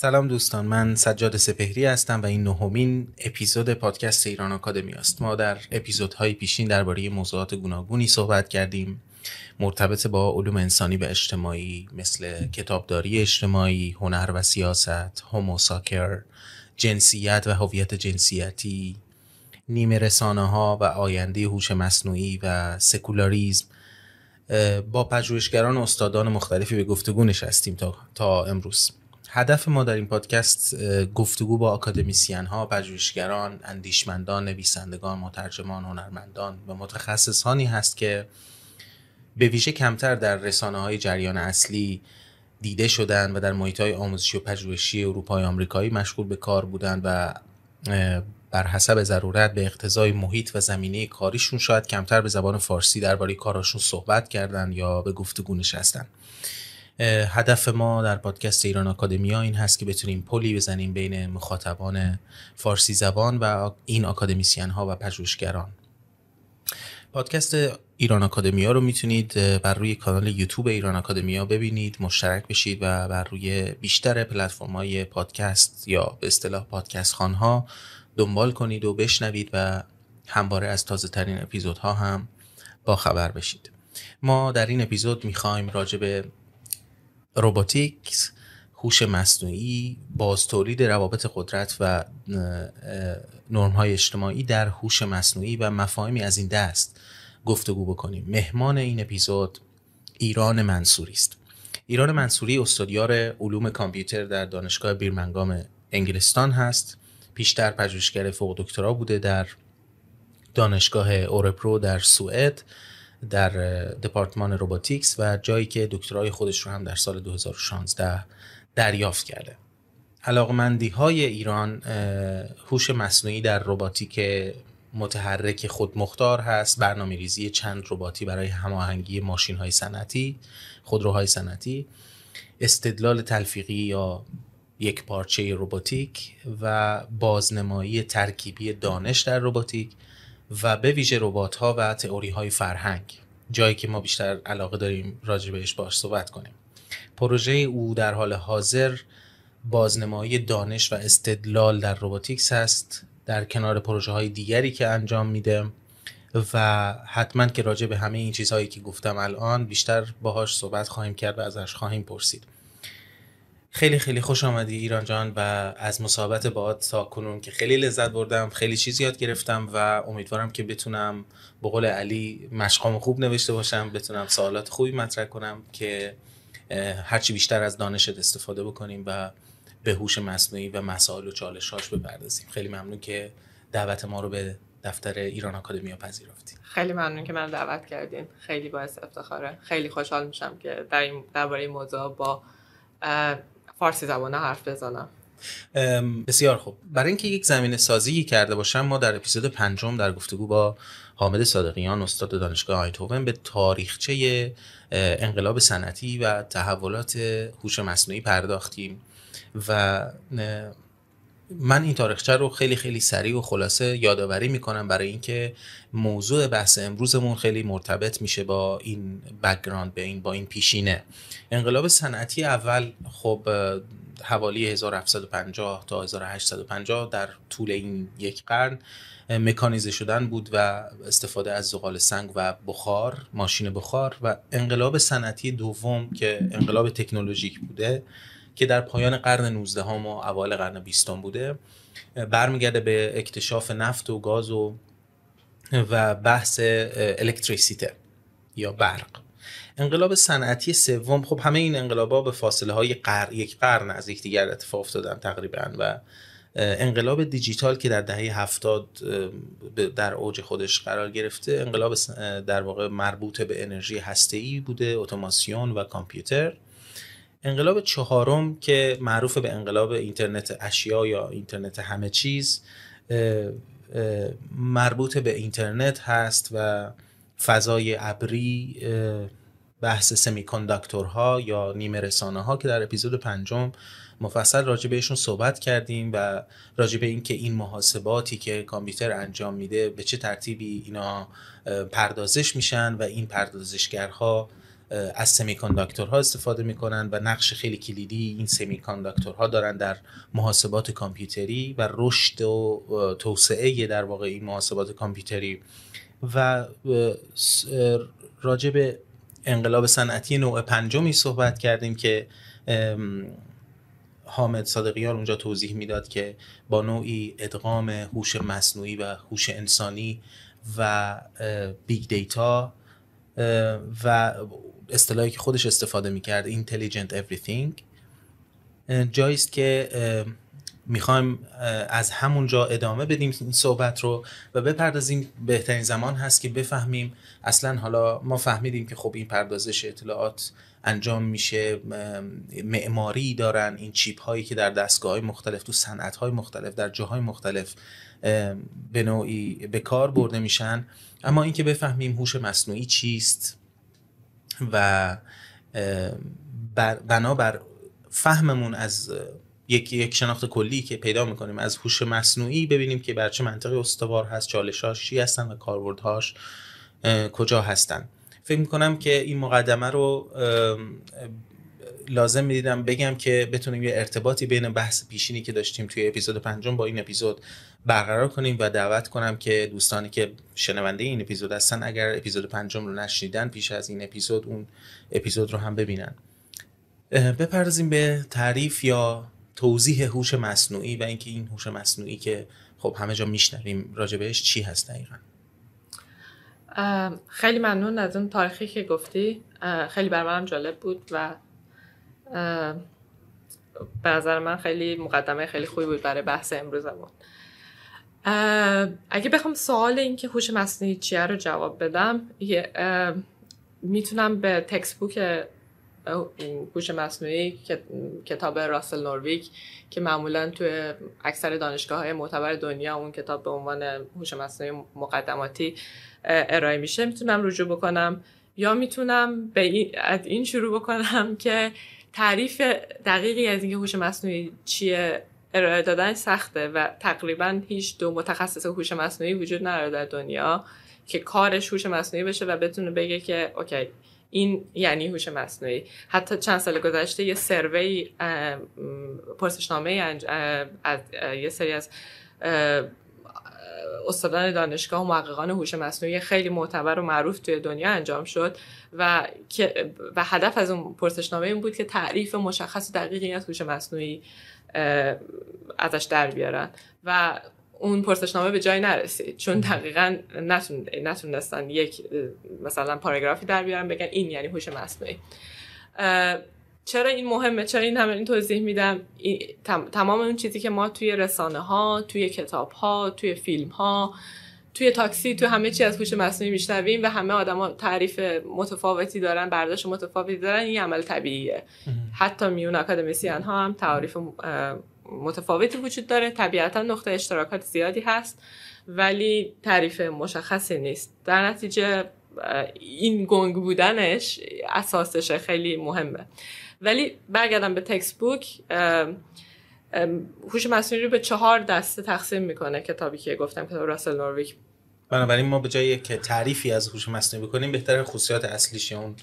سلام دوستان من سجاد سپهری هستم و این نهمین اپیزود پادکست ایران آکادمی است ما در اپیزودهای پیشین درباره موضوعات گوناگونی صحبت کردیم مرتبط با علوم انسانی و اجتماعی مثل کتابداری اجتماعی هنر و سیاست هوموساکر جنسیت و هویت جنسیتی نیمه رسانه ها و آینده هوش مصنوعی و سکولاریزم با پژوهشگران و استادان مختلفی به گفتگو نشستیم تا, تا امروز هدف ما در این پادکست گفتگو با اکادمیسین ها، پژوهشگران، اندیشمندان، نویسندگان، مترجمان، هنرمندان و متخصصانی هست که به ویژه کمتر در رسانه های جریان اصلی دیده شدن و در محیط های آموزشی و پژوهشی اروپای آمریکایی مشغول به کار بودند و بر حسب ضرورت به اقتضای محیط و زمینه کاریشون شاید کمتر به زبان فارسی درباره کاراشون صحبت کردند یا به گفتگو نشستند. هدف ما در پادکست ایران آکادمیا این هست که بتونیم پلی بزنیم بین مخاطبان فارسی زبان و این آکادمیسین ها و پژوهشگران پادکست ایران آکادمیا رو میتونید بر روی کانال یوتیوب ایران آکادمیا ببینید مشترک بشید و بر روی بیشتر پلتفرم های پادکست یا به اصطلاح پادکست ها دنبال کنید و بشنوید و همواره از تازه ترین اپیزودها هم با خبر بشید ما در این اپیزود میخوایم راجع روباتیک، هوش مصنوعی بازتولید روابط قدرت و نرم های اجتماعی در هوش مصنوعی و مفاهیمی از این دست گفتگو بکنیم مهمان این اپیزود ایران منصوری است ایران منصوری استادیار علوم کامپیوتر در دانشگاه بیرمنگام انگلستان هست پیشتر پژوهشگر فوق دکترا بوده در دانشگاه اورپرو در سوئد در دپارتمان روباتیکس و جایی که دکترای خودش رو هم در سال 2016 دریافت کرده علاقمندی های ایران هوش مصنوعی در روباتیک متحرک خودمختار هست برنامه ریزی چند رباتی برای هماهنگی ماشین های سنتی خودروهای سنتی استدلال تلفیقی یا یک پارچه روباتیک و بازنمایی ترکیبی دانش در روباتیک و به ویژه ربات ها و تئوری های فرهنگ جایی که ما بیشتر علاقه داریم راجع بهش باش صحبت کنیم پروژه او در حال حاضر بازنمایی دانش و استدلال در روباتیکس هست در کنار پروژه های دیگری که انجام میده و حتما که راجع به همه این چیزهایی که گفتم الان بیشتر باهاش صحبت خواهیم کرد و ازش خواهیم پرسید خیلی خیلی خوش آمدی ایران جان و از مصاحبت با تا کنون که خیلی لذت بردم خیلی چیز یاد گرفتم و امیدوارم که بتونم به قول علی مشقام خوب نوشته باشم بتونم سوالات خوبی مطرح کنم که هرچی بیشتر از دانشت استفاده بکنیم و به هوش مصنوعی و مسائل و هاش بپردازیم خیلی ممنون که دعوت ما رو به دفتر ایران آکادمیا پذیرفتیم خیلی ممنون که من دعوت کردین خیلی باعث افتخاره خیلی خوشحال میشم که در این درباره موضوع با فارسی زبانه حرف بزنم بسیار خوب برای اینکه یک زمینه سازی کرده باشم ما در اپیزود پنجم در گفتگو با حامد صادقیان استاد دانشگاه آیتوون به تاریخچه انقلاب صنعتی و تحولات هوش مصنوعی پرداختیم و من این تاریخچه رو خیلی خیلی سریع و خلاصه یادآوری میکنم برای اینکه موضوع بحث امروزمون خیلی مرتبط میشه با این بکگراند به این با این پیشینه انقلاب صنعتی اول خب حوالی 1750 تا 1850 در طول این یک قرن مکانیزه شدن بود و استفاده از زغال سنگ و بخار ماشین بخار و انقلاب صنعتی دوم که انقلاب تکنولوژیک بوده که در پایان قرن 19 هم و اوایل قرن 20 بوده برمیگرده به اکتشاف نفت و گاز و و بحث الکتریسیته یا برق انقلاب صنعتی سوم خب همه این انقلابا به فاصله های یک قرن از یکدیگر اتفاق افتادن تقریبا و انقلاب دیجیتال که در دهه هفتاد در اوج خودش قرار گرفته انقلاب در واقع مربوط به انرژی هسته‌ای بوده اتوماسیون و کامپیوتر انقلاب چهارم که معروف به انقلاب اینترنت اشیا یا اینترنت همه چیز مربوط به اینترنت هست و فضای ابری بحث سمی یا نیمه رسانه ها که در اپیزود پنجم مفصل راجع بهشون صحبت کردیم و راجع به اینکه این محاسباتی که کامپیوتر انجام میده به چه ترتیبی اینا پردازش میشن و این پردازشگرها از ها استفاده میکنن و نقش خیلی کلیدی این ها دارن در محاسبات کامپیوتری و رشد و توسعه در واقع این محاسبات کامپیوتری و راجع به انقلاب صنعتی نوع پنجمی صحبت کردیم که حامد صادقیان اونجا توضیح میداد که با نوعی ادغام هوش مصنوعی و هوش انسانی و بیگ دیتا و اصطلاحی که خودش استفاده میکرد intelligent everything جاییست که میخوایم از همونجا ادامه بدیم این صحبت رو و بپردازیم بهترین زمان هست که بفهمیم اصلا حالا ما فهمیدیم که خب این پردازش اطلاعات انجام میشه معماری دارن این چیپ هایی که در دستگاه های مختلف تو صنعت های مختلف در جاهای مختلف به نوعی به کار برده میشن اما اینکه بفهمیم هوش مصنوعی چیست و بنابر فهممون از یک یک شناخت کلی که پیدا میکنیم از هوش مصنوعی ببینیم که بر چه منطقی استوار هست چالش هاش چی هستن و هاش کجا هستن فکر میکنم که این مقدمه رو لازم میدیدم بگم که بتونیم یه ارتباطی بین بحث پیشینی که داشتیم توی اپیزود پنجم با این اپیزود برقرار کنیم و دعوت کنم که دوستانی که شنونده این اپیزود هستن اگر اپیزود پنجم رو نشنیدن پیش از این اپیزود اون اپیزود رو هم ببینن بپردازیم به تعریف یا توضیح هوش مصنوعی و اینکه این هوش مصنوعی که خب همه جا میشنویم بهش چی هست دقیقا خیلی ممنون از اون تاریخی که گفتی خیلی بر منم جالب بود و به نظر من خیلی مقدمه خیلی خوبی بود برای بحث امروزمون اگه بخوام سوال این که هوش مصنوعی چیه رو جواب بدم میتونم به تکست بوک هوش مصنوعی کتاب راسل نورویک که معمولا تو اکثر دانشگاه های معتبر دنیا اون کتاب به عنوان هوش مصنوعی مقدماتی ارائه میشه میتونم رجوع بکنم یا میتونم به از این شروع بکنم که تعریف دقیقی از اینکه هوش مصنوعی چیه ارائه دادن سخته و تقریبا هیچ دو متخصص هوش مصنوعی وجود نداره در دنیا که کارش هوش مصنوعی بشه و بتونه بگه که اوکی این یعنی هوش مصنوعی حتی چند سال گذشته یه سروی پرسشنامه از یه سری از استادان دانشگاه و محققان هوش مصنوعی خیلی معتبر و معروف توی دنیا انجام شد و و هدف از اون پرسشنامه این بود که تعریف مشخص و دقیقی از هوش مصنوعی ازش در بیارن و اون پرسشنامه به جای نرسید چون دقیقا نتونستن یک مثلا پاراگرافی در بیارن بگن این یعنی هوش مصنوعی چرا این مهمه چرا این همه این توضیح میدم تمام اون چیزی که ما توی رسانه ها توی کتاب ها توی فیلم ها توی تاکسی تو همه چی از هوش مصنوعی میشنویم و همه آدما تعریف متفاوتی دارن برداشت متفاوتی دارن این عمل طبیعیه حتی میون اکادمیسیان ها هم تعریف متفاوتی وجود داره طبیعتا نقطه اشتراکات زیادی هست ولی تعریف مشخصی نیست در نتیجه این گنگ بودنش اساسش خیلی مهمه ولی برگردم به تکست بوک هوش مصنوعی رو به چهار دسته تقسیم میکنه کتابی که گفتم کتاب راسل نورویک بنابراین ما به جای که تعریفی از هوش مصنوعی بکنیم بهتر خصوصیات اصلیش اون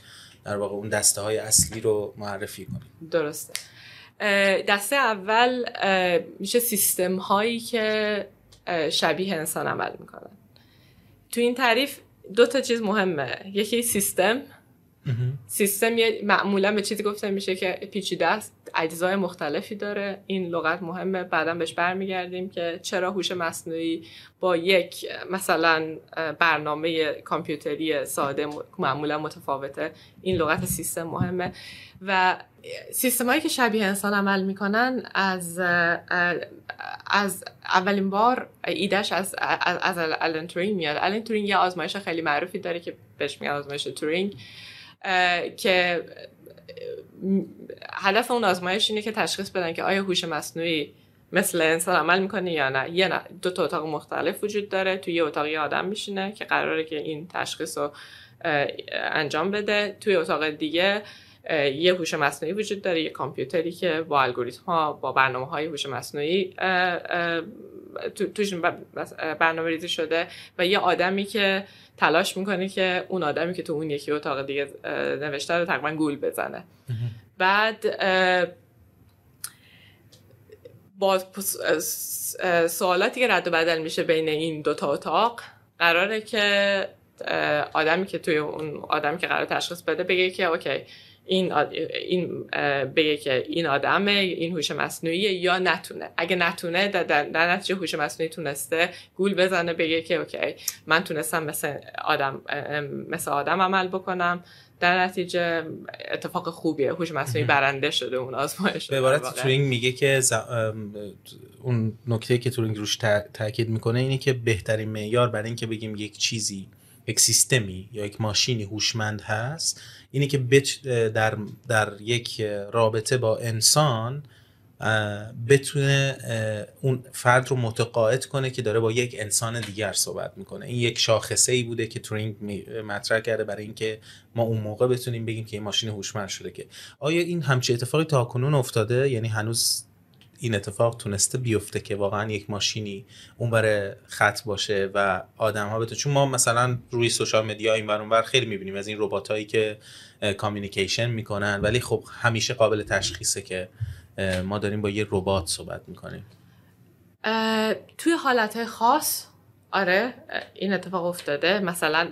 در واقع اون دسته های اصلی رو معرفی کنیم درسته دسته اول میشه سیستم هایی که شبیه انسان عمل میکنن تو این تعریف دو تا چیز مهمه یکی سیستم سیستم معمولا به چیزی گفته میشه که پیچیده است اجزای مختلفی داره این لغت مهمه بعدا بهش برمیگردیم که چرا هوش مصنوعی با یک مثلا برنامه کامپیوتری ساده معمولا متفاوته این لغت سیستم مهمه و سیستم هایی که شبیه انسان عمل میکنن از از اولین بار ایدش از از, از الان تورینگ میاد الان تورینگ یه آزمایش خیلی معروفی داره که بهش میگن آزمایش تورینگ که هدف اون آزمایش اینه که تشخیص بدن که آیا هوش مصنوعی مثل انسان عمل میکنه یا نه یه نه. دو تا اتاق مختلف وجود داره توی یه اتاق یه آدم میشینه که قراره که این تشخیص رو انجام بده توی اتاق دیگه یه هوش مصنوعی وجود داره یه کامپیوتری که با الگوریتم ها با برنامه های هوش مصنوعی توش برنامه ریزی شده و یه آدمی که تلاش میکنه که اون آدمی که تو اون یکی اتاق دیگه نوشته رو تقریبا گول بزنه بعد با سوالاتی که رد و بدل میشه بین این دوتا اتاق قراره که آدمی که توی اون آدمی که قرار تشخیص بده بگه که اوکی این, این بگه که این آدمه این هوش مصنوعی یا نتونه اگه نتونه در نتیجه هوش مصنوعی تونسته گول بزنه بگه که اوکی من تونستم مثل آدم مثل آدم عمل بکنم در نتیجه اتفاق خوبیه هوش مصنوعی برنده شده اون آزمایش به عبارت تورینگ میگه که اون نکته که تورینگ روش تاکید میکنه اینه که بهترین معیار برای اینکه بگیم یک چیزی یک سیستمی یا یک ماشینی هوشمند هست اینه که در, در یک رابطه با انسان بتونه اون فرد رو متقاعد کنه که داره با یک انسان دیگر صحبت میکنه این یک شاخصه ای بوده که تورینگ مطرح کرده برای اینکه ما اون موقع بتونیم بگیم که این ماشین هوشمند شده که آیا این همچه اتفاقی تا کنون افتاده یعنی هنوز این اتفاق تونسته بیفته که واقعا یک ماشینی اون بره خط باشه و آدم ها بتونه چون ما مثلا روی سوشال مدیا این اونور خیلی میبینیم از این روبات هایی که کامیونیکیشن میکنن ولی خب همیشه قابل تشخیصه که ما داریم با یه ربات صحبت میکنیم توی حالت خاص آره این اتفاق افتاده مثلا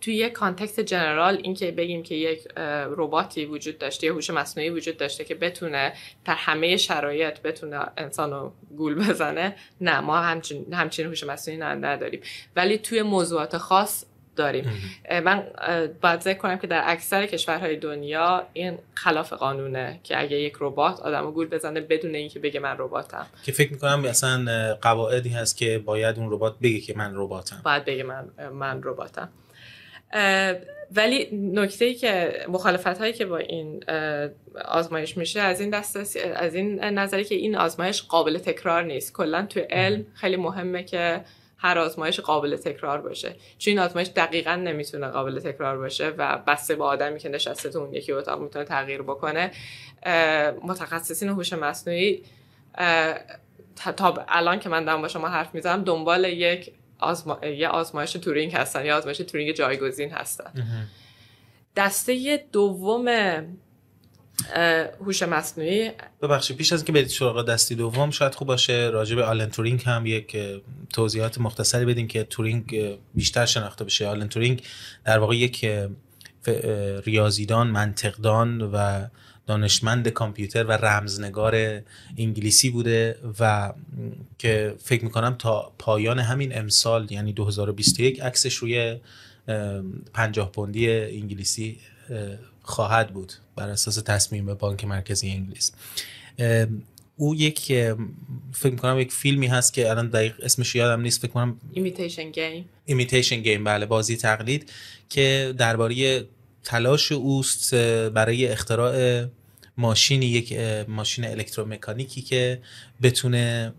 توی یک کانتکست جنرال اینکه بگیم که یک رباتی وجود داشته یه هوش مصنوعی وجود داشته که بتونه در همه شرایط بتونه انسانو گول بزنه نه ما همچین همچین هوش مصنوعی نداریم ولی توی موضوعات خاص داریم من باید ذکر کنم که در اکثر کشورهای دنیا این خلاف قانونه که اگه یک ربات آدمو گول بزنه بدون اینکه بگه من رباتم که فکر میکنم اصلا قواعدی هست که باید اون ربات بگه که من رباتم باید بگه من من رباتم ولی نکته ای که مخالفت هایی که با این آزمایش میشه از این دست از این نظری که این آزمایش قابل تکرار نیست کلا تو علم خیلی مهمه که هر آزمایش قابل تکرار باشه چون این آزمایش دقیقا نمیتونه قابل تکرار باشه و بسته با آدمی که نشسته تو اون یکی اتاق میتونه تغییر بکنه متخصصین هوش مصنوعی تا الان که من دارم با شما حرف میزنم دنبال یک آزما... یه آزمایش تورینگ هستن یا آزمایش تورینگ جایگزین هستن دسته دوم هوش مصنوعی ببخشید پیش از اینکه برید سراغ دستی دوم شاید خوب باشه راجع به آلن تورینگ هم یک توضیحات مختصری بدیم که تورینگ بیشتر شناخته بشه آلن تورینگ در واقع یک ریاضیدان منطقدان و دانشمند کامپیوتر و رمزنگار انگلیسی بوده و که فکر میکنم تا پایان همین امسال یعنی 2021 عکسش روی پنجاه پوندی انگلیسی خواهد بود بر اساس تصمیم بانک مرکزی انگلیس او یک فکر میکنم یک فیلمی هست که الان دقیق اسمش یادم نیست فکر کنم ایمیتیشن گیم ایمیتیشن گیم بله بازی تقلید که درباره تلاش اوست برای اختراع ماشینی یک ماشین الکترومکانیکی که بتونه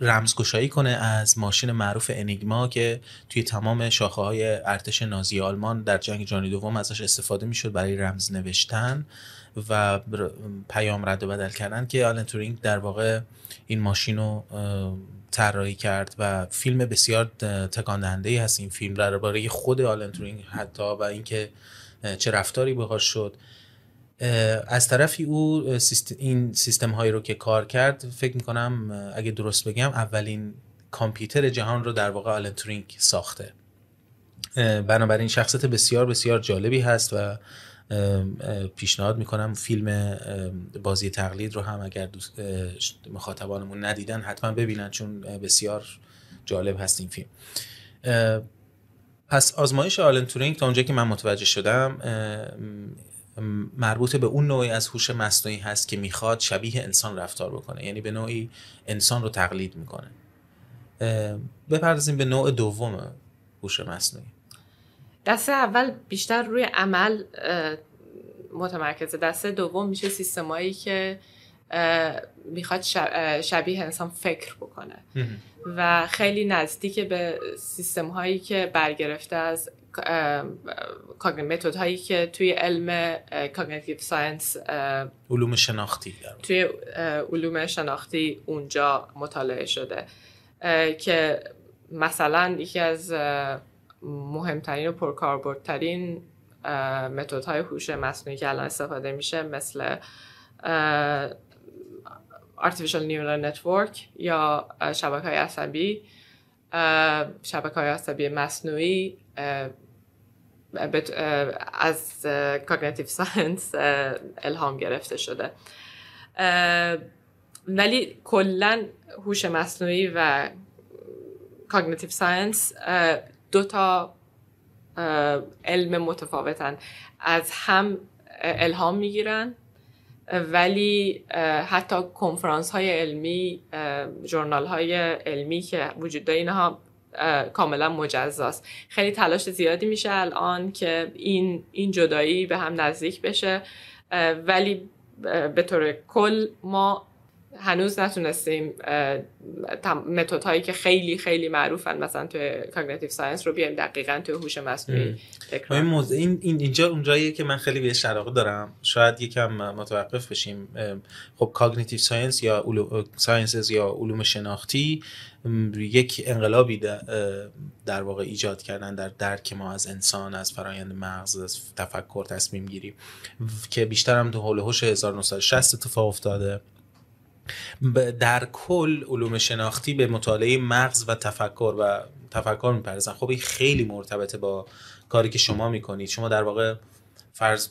رمزگشایی کنه از ماشین معروف انیگما که توی تمام شاخه های ارتش نازی آلمان در جنگ جهانی دوم ازش استفاده میشد برای رمز نوشتن و پیام رد و بدل کردن که آلن تورینگ در واقع این ماشین رو طراحی کرد و فیلم بسیار تکان ای هست این فیلم درباره خود آلن تورینگ حتی و اینکه چه رفتاری باهاش شد از طرفی او این سیستم هایی رو که کار کرد فکر می کنم اگه درست بگم اولین کامپیوتر جهان رو در واقع آلن تورینگ ساخته بنابراین شخصیت بسیار بسیار جالبی هست و پیشنهاد میکنم فیلم بازی تقلید رو هم اگر مخاطبانمون ندیدن حتما ببینن چون بسیار جالب هست این فیلم پس آزمایش آلن تورینگ تا اونجا که من متوجه شدم مربوط به اون نوعی از هوش مصنوعی هست که میخواد شبیه انسان رفتار بکنه یعنی به نوعی انسان رو تقلید میکنه بپردازیم به نوع دوم هوش مصنوعی دسته اول بیشتر روی عمل متمرکزه دسته دوم میشه سیستمایی که میخواد شبیه انسان فکر بکنه و خیلی نزدیک به سیستم هایی که برگرفته از متد هایی که توی علم کاگنیتیو ساینس علوم شناختی توی علوم شناختی اونجا مطالعه شده که مثلا یکی از مهمترین و پرکاربردترین متد های هوش مصنوعی که الان استفاده میشه مثل Artificial Neural Network یا شبکه های عصبی شبکه های عصبی مصنوعی از کاگنیتیو ساینس الهام گرفته شده uh, ولی کلا هوش مصنوعی و کاگنیتیو ساینس uh، دو تا uh، علم متفاوتن از هم الهام میگیرن ولی حتی کنفرانس های علمی جورنال های علمی که وجود داره اینها کاملا مجزاست خیلی تلاش زیادی میشه الان که این این جدایی به هم نزدیک بشه ولی به طور کل ما هنوز نتونستیم متد هایی که خیلی خیلی معروفن مثلا تو کاگنیتیو ساینس رو بیایم دقیقا تو هوش مصنوعی تکرار این, موضوع این اینجا اونجاییه که من خیلی به شراقه دارم شاید یکم متوقف بشیم خب کاگنیتیو ساینس یا علوم ساینسز یا علوم شناختی یک انقلابی در واقع ایجاد کردن در درک ما از انسان از فرایند مغز از تفکر تصمیم گیری که بیشتر هم تو حول هوش 1960 اتفاق افتاده در کل علوم شناختی به مطالعه مغز و تفکر و تفکر میپرزن خب این خیلی مرتبطه با کاری که شما میکنید شما در واقع فرض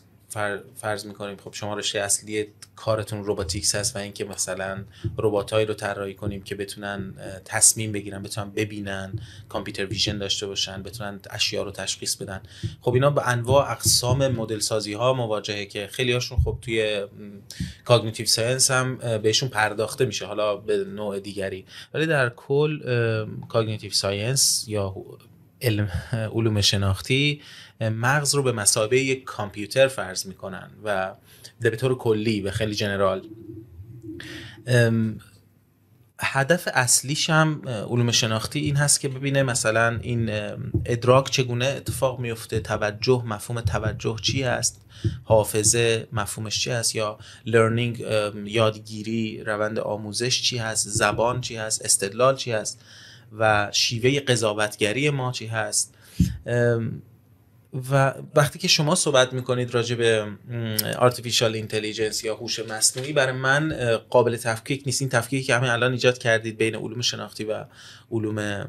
فرض میکنیم خب شما رشته اصلی کارتون روباتیکس هست و اینکه مثلا رباتایی رو طراحی کنیم که بتونن تصمیم بگیرن بتونن ببینن کامپیوتر ویژن داشته باشن بتونن اشیا رو تشخیص بدن خب اینا به انواع اقسام مدل سازی ها مواجهه که خیلی هاشون خب توی کاگنیتیو ساینس هم بهشون پرداخته میشه حالا به نوع دیگری ولی در کل کاگنیتیو ساینس یا علم علوم شناختی مغز رو به مسابقه یک کامپیوتر فرض میکنن و به طور کلی و خیلی جنرال هدف اصلیش هم علوم شناختی این هست که ببینه مثلا این ادراک چگونه اتفاق میفته توجه مفهوم توجه چی هست حافظه مفهومش چی هست یا لرنینگ یادگیری روند آموزش چی هست زبان چی هست استدلال چی هست و شیوه قضاوتگری ما چی هست و وقتی که شما صحبت میکنید راجع به آرتفیشال اینتلیجنس یا هوش مصنوعی برای من قابل تفکیک نیست این تفکیکی که همین الان ایجاد کردید بین علوم شناختی و علوم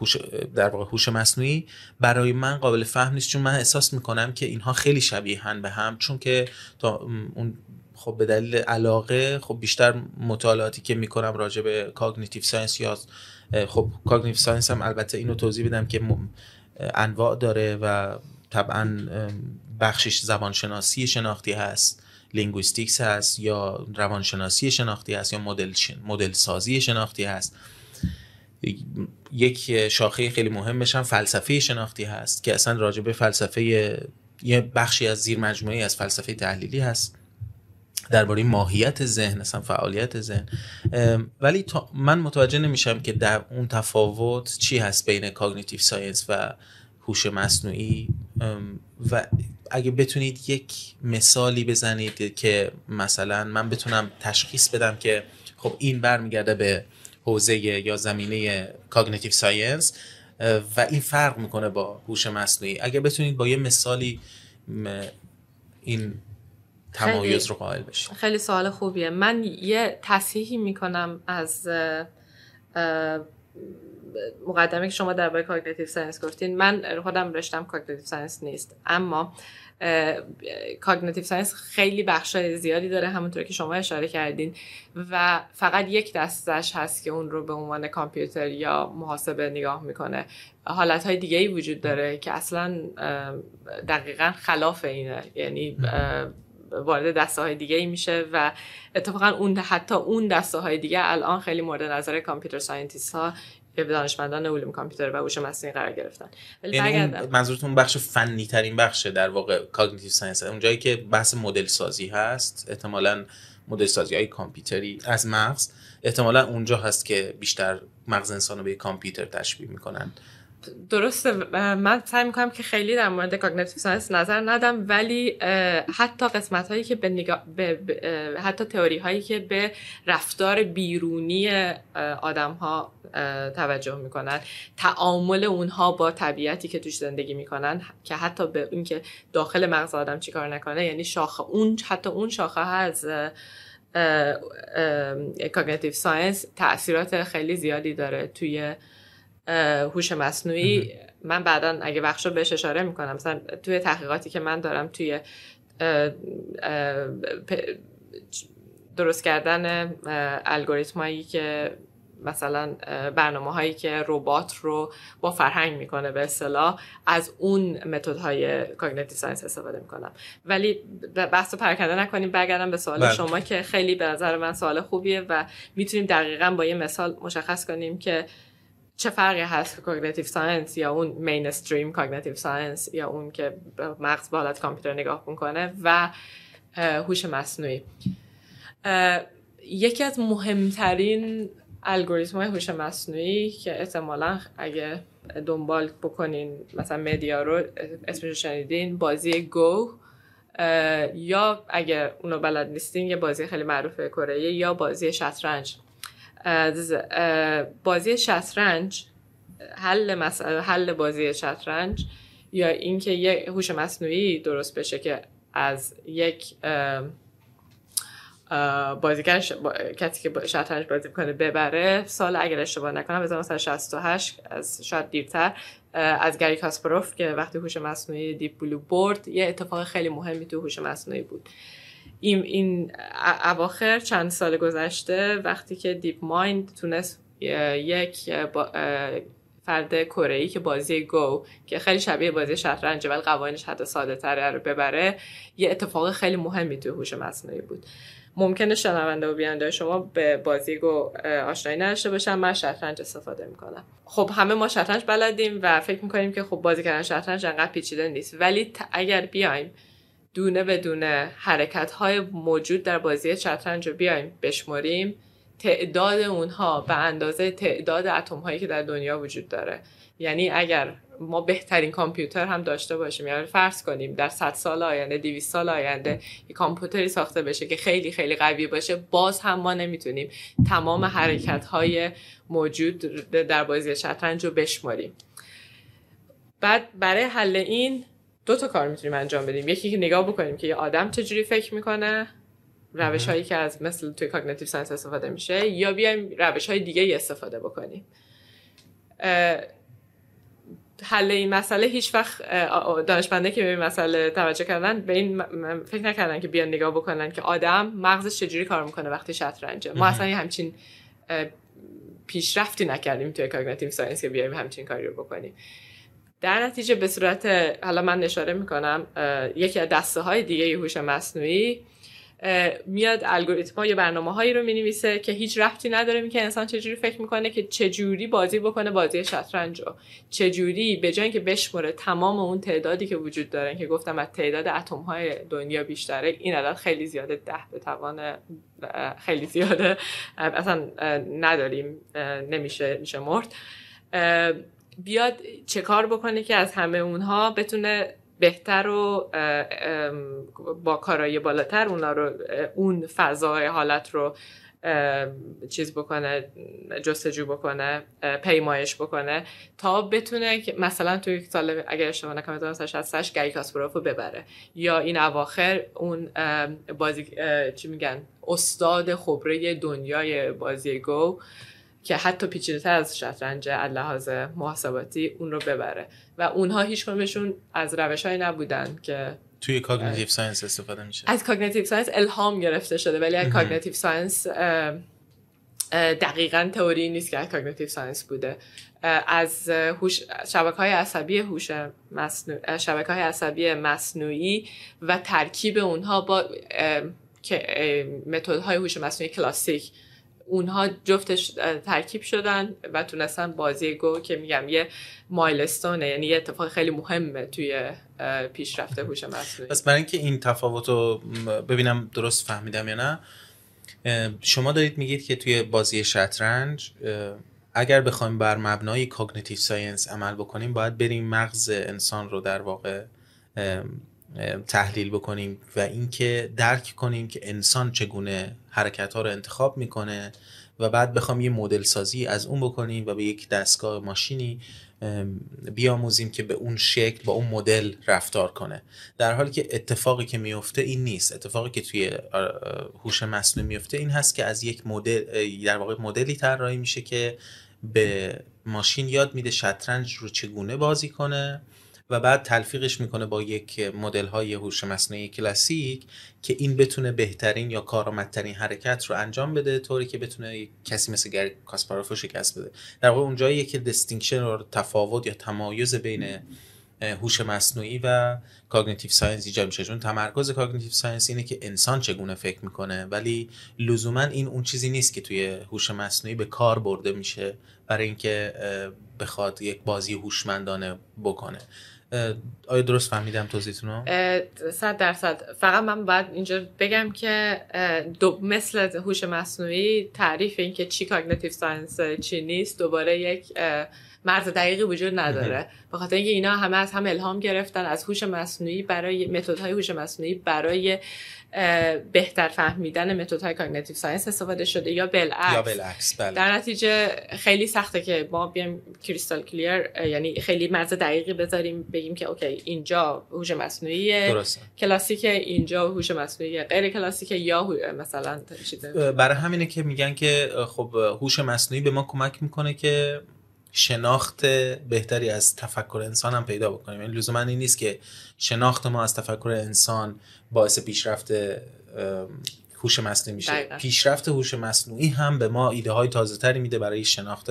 هوش در واقع هوش مصنوعی برای من قابل فهم نیست چون من احساس میکنم که اینها خیلی شبیه هن به هم چون که تا اون خب به دلیل علاقه خب بیشتر مطالعاتی که میکنم راجع به کاگنیتیو ساینس یا خب کاگنیتیو ساینس هم البته اینو توضیح بدم که انواع داره و طبعا بخشش زبانشناسی شناختی هست لینگویستیکس هست یا روانشناسی شناختی هست یا مدل, مدل سازی شناختی هست یک شاخه خیلی مهم هم فلسفه شناختی هست که اصلا راجع به فلسفه یه بخشی از زیر مجموعه از فلسفه تحلیلی هست درباره ماهیت ذهن اصلا فعالیت ذهن ولی من متوجه نمیشم که در اون تفاوت چی هست بین کاگنیتیو ساینس و هوش مصنوعی و اگه بتونید یک مثالی بزنید که مثلا من بتونم تشخیص بدم که خب این برمیگرده به حوزه یا زمینه کاگنیتیو ساینس و این فرق میکنه با هوش مصنوعی اگه بتونید با یه مثالی این خیلی سوال خوبیه من یه تصحیحی میکنم از مقدمه که شما درباره کاگنیتیو سنس گفتین من خودم رشتم کاگنیتیو ساینس نیست اما کاگنیتیو ساینس خیلی بخشای زیادی داره همونطور که شما اشاره کردین و فقط یک دستش هست که اون رو به عنوان کامپیوتر یا محاسبه نگاه میکنه حالت های دیگه ای وجود داره که اصلا دقیقا خلاف اینه یعنی وارد دسته های دیگه ای میشه و اتفاقا اون حتی اون دسته های دیگه الان خیلی مورد نظر کامپیوتر ساینتیست ها به دانشمندان علوم کامپیوتر و هوش مصنوعی قرار گرفتن ولی یعنی منظورتون بخش فنی ترین بخشه در واقع کاگنیتیو ساینس اونجایی که بحث مدل سازی هست احتمالاً مدل سازی های کامپیوتری از مغز احتمالا اونجا هست که بیشتر مغز انسان رو به کامپیوتر تشبیه میکنن درسته من سعی میکنم که خیلی در مورد کاگنیتیو ساینس نظر ندم ولی حتی قسمت هایی که به, نگا... به... حتی تئوری هایی که به رفتار بیرونی آدم ها توجه میکنن تعامل اونها با طبیعتی که توش زندگی میکنن که حتی به اون که داخل مغز آدم چیکار نکنه یعنی شاخه اون حتی اون شاخه از کاگنیتیو ساینس تاثیرات خیلی زیادی داره توی هوش مصنوعی من بعدا اگه وقت بهش اشاره میکنم مثلا توی تحقیقاتی که من دارم توی درست کردن الگوریتم هایی که مثلا برنامه هایی که ربات رو با فرهنگ میکنه به اصطلاح از اون متدهای های کاگنیتیو ساینس استفاده میکنم ولی بحث رو پراکنده نکنیم برگردم به سوال بله. شما که خیلی به نظر من سوال خوبیه و میتونیم دقیقا با یه مثال مشخص کنیم که چه فرقی هست که کوگنیتیو ساینس یا اون مینستریم کوگنیتیو ساینس یا اون که مغز به حالت کامپیوتر نگاه میکنه و هوش مصنوعی یکی از مهمترین الگوریتم های هوش مصنوعی که احتمالا اگه دنبال بکنین مثلا مدیا رو اسمش شنیدین بازی گو یا اگه اونو بلد نیستین یه بازی خیلی معروف کره یا بازی شطرنج از بازی شطرنج حل مسئله حل بازی شطرنج یا اینکه یه هوش مصنوعی درست بشه که از یک بازیکن ش... کسی که شطرنج بازی کنه ببره سال اگر اشتباه نکنم بزن مثلا 68 از شاید دیرتر از گری کاسپروف که وقتی هوش مصنوعی دیپ بلو برد یه اتفاق خیلی مهمی تو هوش مصنوعی بود این, این اواخر چند سال گذشته وقتی که دیپ مایند تونست یک با فرد کره ای که بازی گو که خیلی شبیه بازی شطرنج ولی قوانینش حتی ساده تره رو ببره یه اتفاق خیلی مهمی توی هوش مصنوعی بود ممکنه شنونده و بیننده شما به بازی گو آشنایی نداشته باشن من شطرنج استفاده میکنم خب همه ما شطرنج بلدیم و فکر میکنیم که خب بازی کردن شطرنج انقدر پیچیده نیست ولی اگر بیایم دونه به دونه حرکت های موجود در بازی شطرنج رو بیایم بشمریم تعداد اونها به اندازه تعداد اتم هایی که در دنیا وجود داره یعنی اگر ما بهترین کامپیوتر هم داشته باشیم یعنی فرض کنیم در 100 سال آینده 200 سال آینده یک کامپیوتری ساخته بشه که خیلی خیلی قوی باشه باز هم ما نمیتونیم تمام حرکت های موجود در بازی شطرنج رو بشماریم بعد برای حل این دو تا کار میتونیم انجام بدیم یکی که نگاه بکنیم که یه آدم چجوری فکر میکنه روش هایی که از مثل توی کاگنیتیو ساینس استفاده میشه یا بیایم روش های دیگه استفاده بکنیم حل این مسئله هیچ وقت دانشمنده که به این مسئله توجه کردن به این فکر نکردن که بیان نگاه بکنن که آدم مغزش چجوری کار میکنه وقتی شطرنجه ما اصلا همچین پیشرفتی نکردیم توی کاگنیتیو ساینس که بیایم همچین کاری رو بکنیم در نتیجه به صورت حالا من اشاره میکنم یکی از دسته های دیگه هوش مصنوعی میاد الگوریتم یا برنامه هایی رو مینویسه که هیچ رفتی نداره که انسان چجوری فکر میکنه که چجوری بازی بکنه بازی شطرنج رو چجوری به جای که بشمره تمام اون تعدادی که وجود دارن که گفتم از تعداد اتم های دنیا بیشتره این عدد خیلی زیاده ده به توان خیلی زیاده اصلا نداریم نمیشه مرد بیاد چه کار بکنه که از همه اونها بتونه بهتر و با کارایی بالاتر اونا رو اون فضای حالت رو چیز بکنه جستجو بکنه پیمایش بکنه تا بتونه که مثلا توی یک سال اگر شما از از گری کاسپروف رو ببره یا این اواخر اون بازی چی میگن استاد خبره دنیای بازی گو که حتی تر از شطرنج لحاظ محاسباتی اون رو ببره و اونها هیچ کدومشون از های نبودن که توی کاگنیتیو ساینس استفاده میشه از کاگنیتیو ساینس الهام گرفته شده ولی از کاگنیتیو ساینس دقیقا تئوری نیست که از کاگنیتیو ساینس بوده از هوش شبکه های عصبی هوش شبکه های عصبی مصنوعی و ترکیب اونها با که متد های هوش مصنوعی کلاسیک اونها جفتش ترکیب شدن و تونستن بازی گو که میگم یه مایلستونه یعنی یه اتفاق خیلی مهمه توی پیشرفته هوش مصنوعی پس برای اینکه این تفاوت رو ببینم درست فهمیدم یا نه شما دارید میگید که توی بازی شطرنج اگر بخوایم بر مبنای کاگنیتیو ساینس عمل بکنیم باید بریم مغز انسان رو در واقع تحلیل بکنیم و اینکه درک کنیم که انسان چگونه حرکت ها رو انتخاب میکنه و بعد بخوام یه مدل سازی از اون بکنیم و به یک دستگاه ماشینی بیاموزیم که به اون شکل با اون مدل رفتار کنه در حالی که اتفاقی که میفته این نیست اتفاقی که توی هوش مصنوعی میفته این هست که از یک مدل در واقع مدلی طراحی میشه که به ماشین یاد میده شطرنج رو چگونه بازی کنه و بعد تلفیقش میکنه با یک مدل های هوش مصنوعی کلاسیک که این بتونه بهترین یا کارآمدترین حرکت رو انجام بده طوری که بتونه کسی مثل گری کاسپاروف رو شکست بده در واقع اونجایی که دستینکشن رو تفاوت یا تمایز بین هوش مصنوعی و کاگنیتیو ساینس ایجاد میشه چون تمرکز کاگنیتیو ساینس اینه که انسان چگونه فکر میکنه ولی لزوما این اون چیزی نیست که توی هوش مصنوعی به کار برده میشه برای اینکه بخواد یک بازی هوشمندانه بکنه آیا درست فهمیدم توضیحتون رو؟ صد درصد فقط من باید اینجا بگم که مثل هوش مصنوعی تعریف این که چی کاگنیتیو ساینس چی نیست دوباره یک مرز دقیقی وجود نداره بخاطر اینکه اینا همه از هم الهام گرفتن از هوش مصنوعی برای متدهای هوش مصنوعی برای بهتر فهمیدن های کاگنیتیو ساینس استفاده شده یا بالعکس یا بله. در نتیجه خیلی سخته که ما بیایم کریستال کلیر یعنی خیلی مرز دقیقی بذاریم بگیم که اوکی اینجا هوش مصنوعی کلاسیک اینجا هوش مصنوعی غیر کلاسیک یا مثلا برای همینه که میگن که خب هوش مصنوعی به ما کمک میکنه که شناخت بهتری از تفکر انسان هم پیدا بکنیم یعنی لزوما این نیست که شناخت ما از تفکر انسان باعث پیشرفت هوش مصنوعی میشه پیشرفت هوش مصنوعی هم به ما ایده های تازه تری میده برای شناخت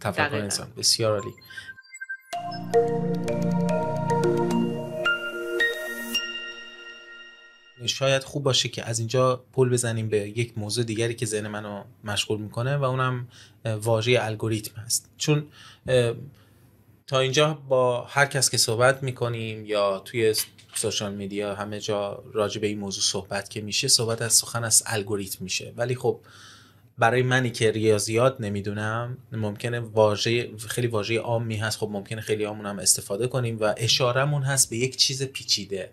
تفکر انسان بسیار عالی شاید خوب باشه که از اینجا پل بزنیم به یک موضوع دیگری که ذهن منو مشغول میکنه و اونم واژه الگوریتم هست چون تا اینجا با هر کس که صحبت میکنیم یا توی سوشال میدیا همه جا راجع به این موضوع صحبت که میشه صحبت از سخن از الگوریتم میشه ولی خب برای منی که ریاضیات نمیدونم ممکنه واژه خیلی واژه عامی هست خب ممکنه خیلی عامون هم استفاده کنیم و اشارهمون هست به یک چیز پیچیده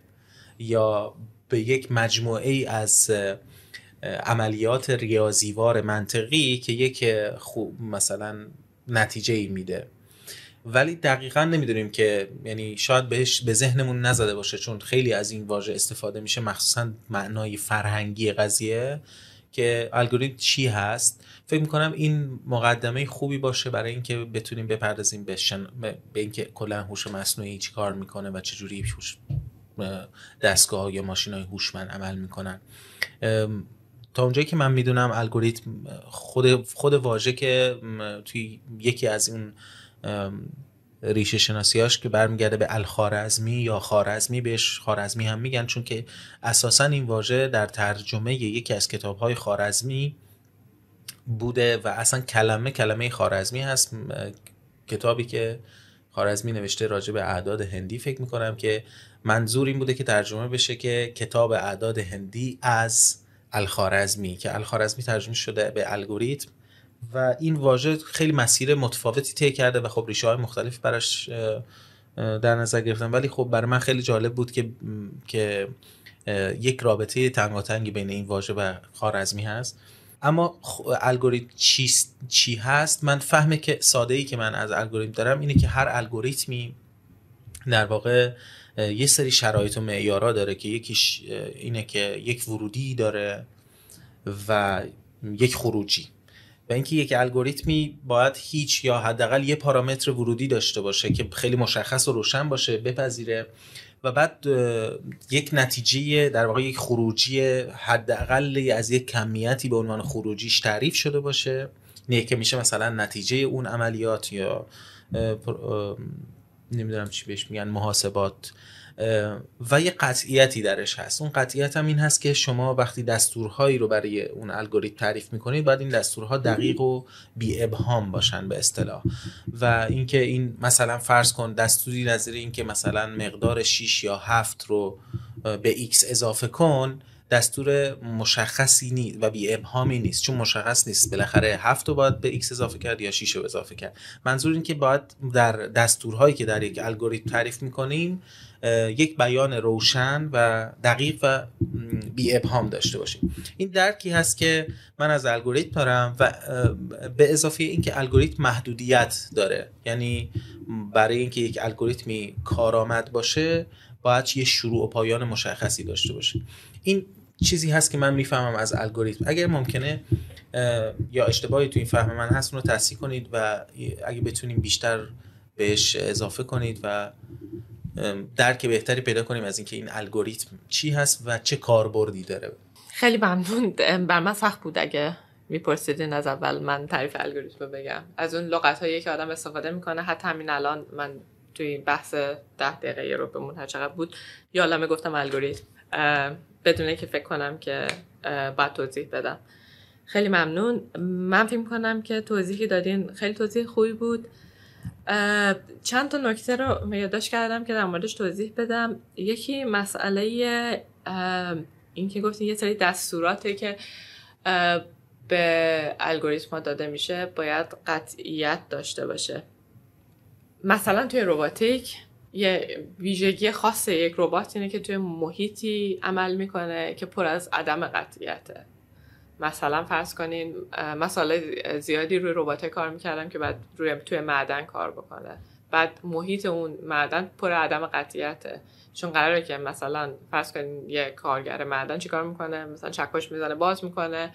یا به یک مجموعه ای از عملیات ریاضیوار منطقی که یک خوب مثلا نتیجه ای میده ولی دقیقا نمیدونیم که یعنی شاید بهش به ذهنمون نزده باشه چون خیلی از این واژه استفاده میشه مخصوصا معنای فرهنگی قضیه که الگوریتم چی هست فکر میکنم این مقدمه خوبی باشه برای اینکه بتونیم بپردازیم به, شن... به اینکه کلا هوش مصنوعی چی کار میکنه و چجوری هوش دستگاه یا ماشین های هوشمند عمل میکنن تا اونجایی که من میدونم الگوریتم خود خود واژه که توی یکی از اون ریشه شناسیاش که برمیگرده به الخارزمی یا خارزمی بهش خارزمی هم میگن چون که اساسا این واژه در ترجمه یکی از کتاب های خارزمی بوده و اصلا کلمه کلمه خارزمی هست کتابی که خارزمی نوشته راجع به اعداد هندی فکر میکنم که منظور این بوده که ترجمه بشه که کتاب اعداد هندی از الخارزمی که الخارزمی ترجمه شده به الگوریتم و این واژه خیلی مسیر متفاوتی طی کرده و خب ریشه های مختلف براش در نظر گرفتم ولی خب برای من خیلی جالب بود که که یک رابطه تنگاتنگی بین این واژه و خارزمی هست اما الگوریتم چیست چی هست من فهم که ساده ای که من از الگوریتم دارم اینه که هر الگوریتمی در واقع یه سری شرایط و معیارا داره که یکیش اینه که یک ورودی داره و یک خروجی و اینکه یک الگوریتمی باید هیچ یا حداقل یه پارامتر ورودی داشته باشه که خیلی مشخص و روشن باشه بپذیره و بعد یک نتیجه در واقع یک خروجی حداقل از یک کمیتی به عنوان خروجیش تعریف شده باشه نه که میشه مثلا نتیجه اون عملیات یا نمیدونم چی بهش میگن محاسبات و یه قطعیتی درش هست اون قطعیت هم این هست که شما وقتی دستورهایی رو برای اون الگوریتم تعریف میکنید باید این دستورها دقیق و بی ابهام باشن به اصطلاح و اینکه این مثلا فرض کن دستوری نظیر اینکه مثلا مقدار 6 یا 7 رو به x اضافه کن دستور مشخصی نیست و بی ابهامی نیست چون مشخص نیست بالاخره هفت رو باید به x اضافه کرد یا 6 رو اضافه کرد منظور این که باید در دستورهایی که در یک الگوریتم تعریف میکنیم یک بیان روشن و دقیق و بی ابهام داشته باشیم این درکی هست که من از الگوریتم دارم و به اضافه اینکه الگوریتم محدودیت داره یعنی برای اینکه یک الگوریتمی کارآمد باشه باید یه شروع و پایان مشخصی داشته باشه این چیزی هست که من میفهمم از الگوریتم اگر ممکنه یا اشتباهی تو این فهم من هست اون رو تصحیح کنید و اگه بتونیم بیشتر بهش اضافه کنید و درک بهتری پیدا کنیم از اینکه این الگوریتم چی هست و چه کاربردی داره خیلی ممنون بر من سخت بود اگه میپرسیدین از اول من تعریف الگوریتم بگم از اون لغت هایی که آدم استفاده میکنه حتی همین الان من توی بحث ده دقیقه رو بمون هر چقدر بود یا لمه گفتم الگوریتم بدونه که فکر کنم که باید توضیح بدم خیلی ممنون من فکر کنم که توضیحی دادین خیلی توضیح خوبی بود چند تا نکته رو یادداشت کردم که در موردش توضیح بدم یکی مسئله این که گفتین یه سری دستوراته که به الگوریتم داده میشه باید قطعیت داشته باشه مثلا توی روباتیک یه ویژگی خاص یک ربات اینه که توی محیطی عمل میکنه که پر از عدم قطعیته مثلا فرض کنین مساله زیادی روی ربات کار میکردم که بعد روی توی معدن کار بکنه بعد محیط اون معدن پر عدم قطعیته چون قراره که مثلا فرض کنین یه کارگر معدن چیکار میکنه مثلا چکش میزنه باز میکنه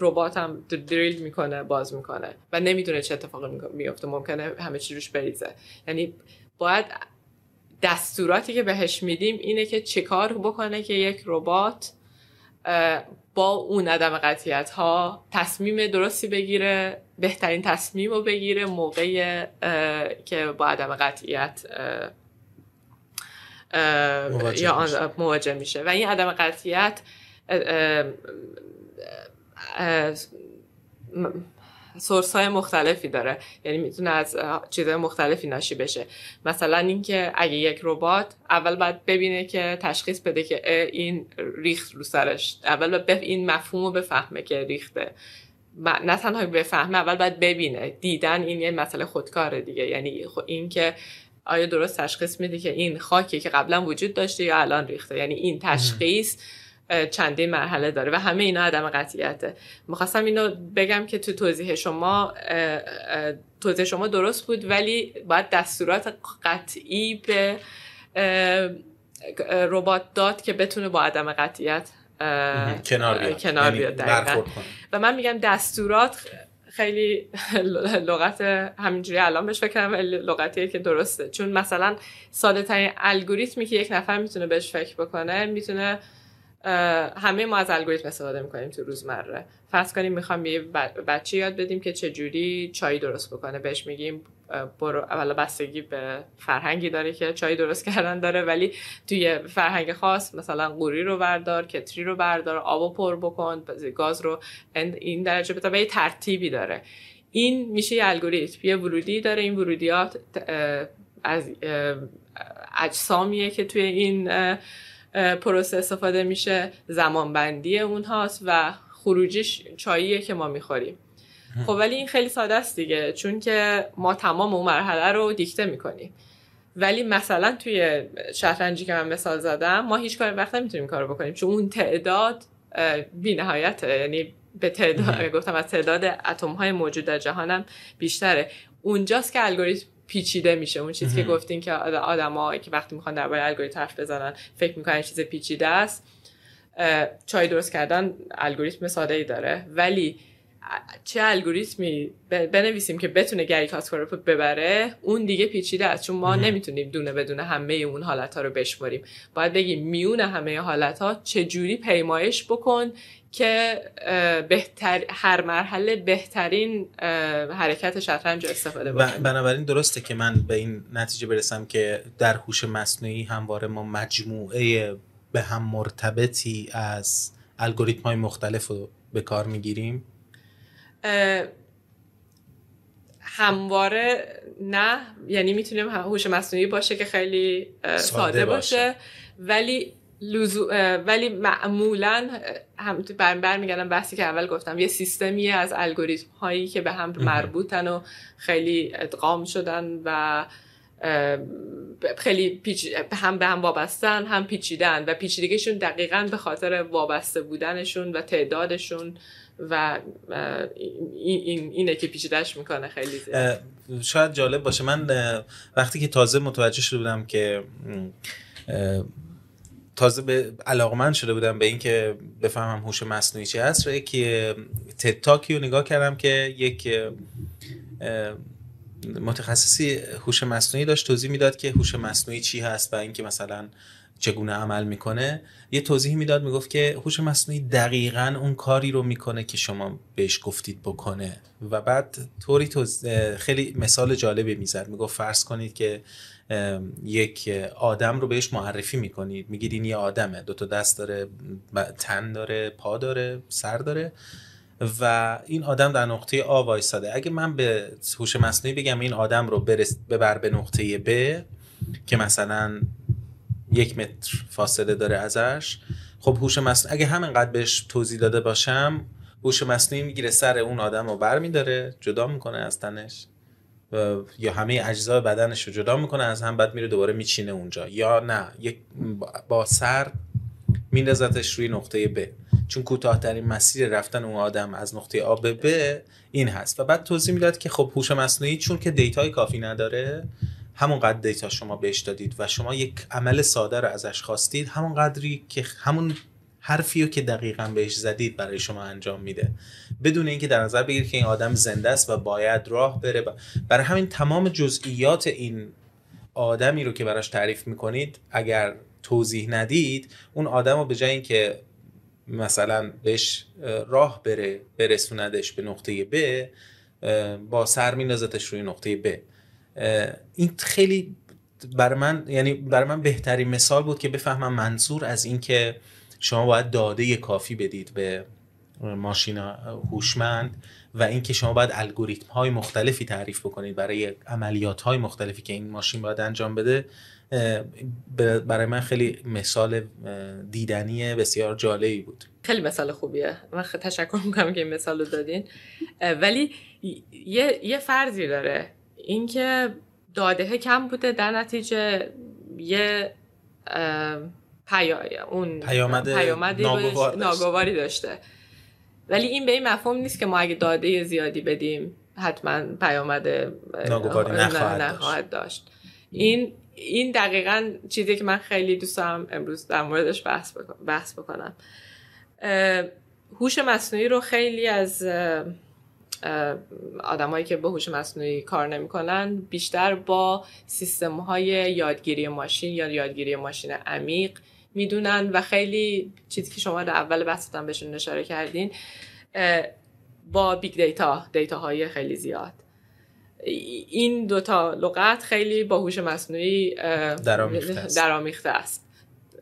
ربات هم دریل میکنه باز میکنه و نمیدونه چه اتفاقی میفته ممکنه همه چی روش بریزه یعنی باید دستوراتی که بهش میدیم اینه که چیکار بکنه که یک ربات با اون عدم قطیت ها تصمیم درستی بگیره بهترین تصمیم رو بگیره موقعی که با عدم قطعیت یا مواجه میشه و این عدم قطعیت سورس های مختلفی داره یعنی میتونه از چیزهای مختلفی ناشی بشه مثلا اینکه اگه یک ربات اول باید ببینه که تشخیص بده که این ریخت رو سرش اول باید این مفهوم رو بفهمه که ریخته نه تنها بفهمه اول باید ببینه دیدن این یه مسئله خودکاره دیگه یعنی خب اینکه آیا درست تشخیص میده که این خاکی که قبلا وجود داشته یا الان ریخته یعنی این تشخیص چندین مرحله داره و همه اینا عدم قطعیته میخواستم اینو بگم که تو توضیح شما توضیح شما درست بود ولی باید دستورات قطعی به ربات داد که بتونه با عدم قطعیت کنار بیاد, یعنی و من میگم دستورات خیلی لغت همینجوری الان بهش فکر کنم لغتیه که درسته چون مثلا ساده ترین الگوریتمی که یک نفر میتونه بهش فکر بکنه میتونه همه ما از الگوریتم استفاده میکنیم تو روزمره فرض کنیم میخوام یه بچه یاد بدیم که چجوری چای درست بکنه بهش میگیم برو اولا بستگی به فرهنگی داره که چای درست کردن داره ولی توی فرهنگ خاص مثلا قوری رو بردار کتری رو بردار آب و پر بکن گاز رو این درجه بتا به یه ترتیبی داره این میشه یه الگوریتم یه ورودی داره این ورودیات از اجسامیه که توی این پروسه استفاده میشه زمانبندی اون هاست و خروجیش چاییه که ما میخوریم خب ولی این خیلی ساده است دیگه چون که ما تمام اون مرحله رو دیکته میکنیم ولی مثلا توی شطرنجی که من مثال زدم ما هیچ کار وقت نمیتونیم کارو بکنیم چون اون تعداد بی نهایته یعنی به تعداد گفتم از تعداد اتم های موجود در جهانم بیشتره اونجاست که الگوریتم پیچیده میشه اون چیزی که گفتین که آدما که وقتی میخوان درباره الگوریتم حرف بزنن فکر میکنن چیز پیچیده است چای درست کردن الگوریتم ساده ای داره ولی چه الگوریتمی بنویسیم که بتونه گری کاسپاروف ببره اون دیگه پیچیده است چون ما نمیتونیم دونه بدونه همه اون حالت ها رو بشماریم باید بگیم میون همه حالت ها چجوری پیمایش بکن که بهتر هر مرحله بهترین حرکت شطرنج استفاده بکنه بنابراین درسته که من به این نتیجه برسم که در هوش مصنوعی همواره ما مجموعه به هم مرتبطی از الگوریتم های مختلف رو به کار میگیریم همواره نه یعنی میتونیم هوش مصنوعی باشه که خیلی ساده, باشه. ولی لزو... ولی معمولا هم بر میگنم بحثی که اول گفتم یه سیستمی از الگوریتم هایی که به هم مربوطن و خیلی ادغام شدن و خیلی پیچ... هم به هم وابستن هم پیچیدن و پیچیدگیشون دقیقا به خاطر وابسته بودنشون و تعدادشون و این اینه که پیچیدش میکنه خیلی زیاد شاید جالب باشه من وقتی که تازه متوجه شده بودم که تازه به علاقمند شده بودم به اینکه بفهمم هوش مصنوعی چی هست رو یک تد رو نگاه کردم که یک متخصصی هوش مصنوعی داشت توضیح میداد که هوش مصنوعی چی هست و اینکه مثلا چگونه عمل میکنه یه توضیح میداد میگفت که هوش مصنوعی دقیقا اون کاری رو میکنه که شما بهش گفتید بکنه و بعد طوری خیلی مثال جالبی میزد میگفت فرض کنید که یک آدم رو بهش معرفی میکنید میگید این یه آدمه دوتا دست داره تن داره پا داره سر داره و این آدم در نقطه آ وایساده اگه من به هوش مصنوعی بگم این آدم رو ببر به نقطه ب که مثلا یک متر فاصله داره ازش خب هوش مصنوعی اگه همینقدر بهش توضیح داده باشم هوش مصنوعی میگیره سر اون آدم رو برمیداره جدا میکنه از تنش یا همه اجزای بدنش رو جدا میکنه از هم بعد میره دوباره میچینه اونجا یا نه یک با سر میندازتش روی نقطه ب چون کوتاهترین مسیر رفتن اون آدم از نقطه آ به ب این هست و بعد توضیح میداد که خب هوش مصنوعی چون که دیتای کافی نداره همون قدری دیتا شما بهش دادید و شما یک عمل ساده رو ازش خواستید همون قدری که همون حرفی رو که دقیقا بهش زدید برای شما انجام میده بدون اینکه در نظر بگیرید که این آدم زنده است و باید راه بره برای همین تمام جزئیات این آدمی رو که براش تعریف میکنید اگر توضیح ندید اون آدم رو به جای اینکه مثلا بهش راه بره برسوندش به نقطه ب با سر میندازتش روی نقطه ب این خیلی برای من یعنی برای من بهترین مثال بود که بفهمم منظور از این که شما باید داده کافی بدید به ماشین هوشمند و اینکه شما باید الگوریتم های مختلفی تعریف بکنید برای عملیات های مختلفی که این ماشین باید انجام بده برای من خیلی مثال دیدنی بسیار جالبی بود خیلی مثال خوبیه من تشکر میکنم که این مثال رو دادین ولی یه, یه فرضی داره اینکه داده کم بوده در نتیجه یه اون پیامد ناگواری داشته ولی این به این مفهوم نیست که ما اگه داده زیادی بدیم حتما پیامد ناگواری نخواهد, داشت. این این دقیقا چیزی که من خیلی دوست دارم امروز در موردش بحث, بحث بکنم هوش مصنوعی رو خیلی از آدمایی که به هوش مصنوعی کار نمیکنن بیشتر با سیستم های یادگیری ماشین یا یادگیری ماشین عمیق میدونن و خیلی چیزی که شما در اول بحثتون بهشون اشاره کردین با بیگ دیتا دیتا های خیلی زیاد این دوتا لغت خیلی با هوش مصنوعی درامیخته است.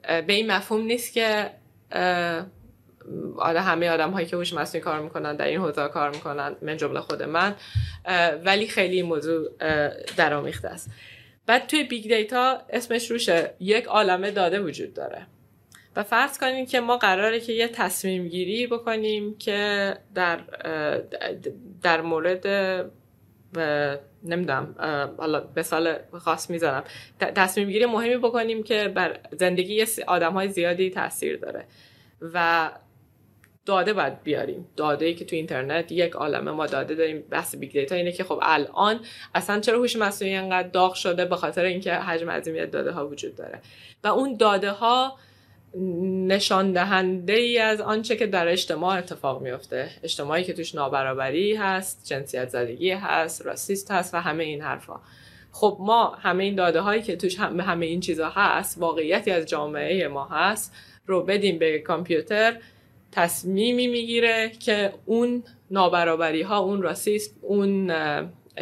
است به این مفهوم نیست که آره همه آدم هایی که هوش مصنوعی کار میکنن در این حوزه کار میکنن من جمله خود من ولی خیلی موضوع درآمیخته است بعد توی بیگ دیتا اسمش روشه یک عالمه داده وجود داره و فرض کنیم که ما قراره که یه تصمیم گیری بکنیم که در در مورد نمیدونم حالا به سال خاص میزنم تصمیم گیری مهمی بکنیم که بر زندگی آدم های زیادی تاثیر داره و داده باید بیاریم داده ای که تو اینترنت یک عالمه ما داده داریم بحث بیگ دیتا اینه که خب الان اصلا چرا هوش مصنوعی انقدر داغ شده به خاطر اینکه حجم عظیمی داده ها وجود داره و اون داده ها نشان دهنده ای از آنچه که در اجتماع اتفاق میفته اجتماعی که توش نابرابری هست جنسیت زدگی هست راسیست هست و همه این حرفها خب ما همه این داده هایی که توش هم همه این چیزها هست واقعیتی از جامعه ما هست رو بدیم به کامپیوتر تصمیمی میگیره که اون نابرابری ها اون راسیسم اون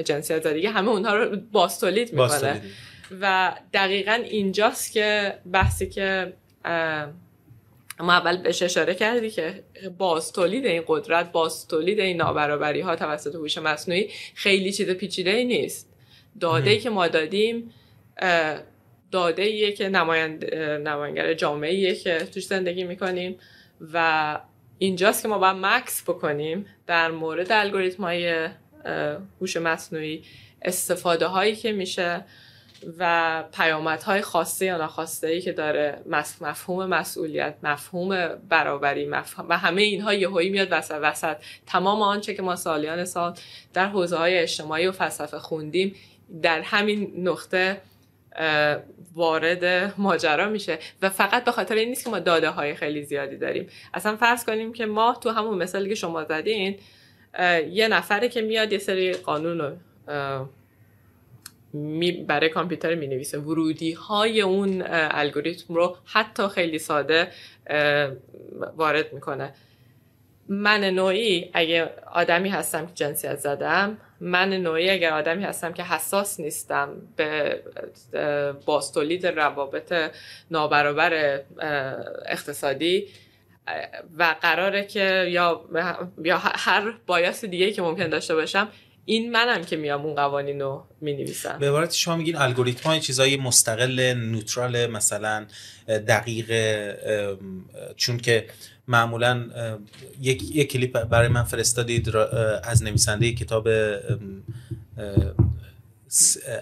جنسیت دیگه همه اونها رو باستولید میکنه و دقیقا اینجاست که بحثی که ما اول بهش اشاره کردی که باستولید این قدرت باستولید این نابرابری ها توسط هوش مصنوعی خیلی چیز پیچیده ای نیست داده ای که ما دادیم داده ایه که نماینگر جامعه ایه که توش زندگی میکنیم و اینجاست که ما باید مکس بکنیم در مورد الگوریتم های هوش مصنوعی استفاده هایی که میشه و های خاصه یا ناخواسته ای که داره مفهوم مسئولیت مفهوم برابری مفهوم و همه اینها یهویی میاد وسط وسط تمام آنچه که ما سالیان سال در حوزه های اجتماعی و فلسفه خوندیم در همین نقطه وارد ماجرا میشه و فقط به خاطر این نیست که ما داده های خیلی زیادی داریم اصلا فرض کنیم که ما تو همون مثالی که شما زدین یه نفره که میاد یه سری قانون رو برای کامپیوتر می نویسه ورودی های اون الگوریتم رو حتی خیلی ساده وارد میکنه من نوعی اگه آدمی هستم که جنسیت زدم من نوعی اگر آدمی هستم که حساس نیستم به باستولید روابط نابرابر اقتصادی و قراره که یا, یا هر بایاس دیگه که ممکن داشته باشم این منم که میام اون قوانین رو مینویسم به عبارت شما میگین الگوریتم های چیزای مستقل نوترال مثلا دقیق چون که معمولا یک, یک کلیپ برای من فرستادید از نویسنده کتاب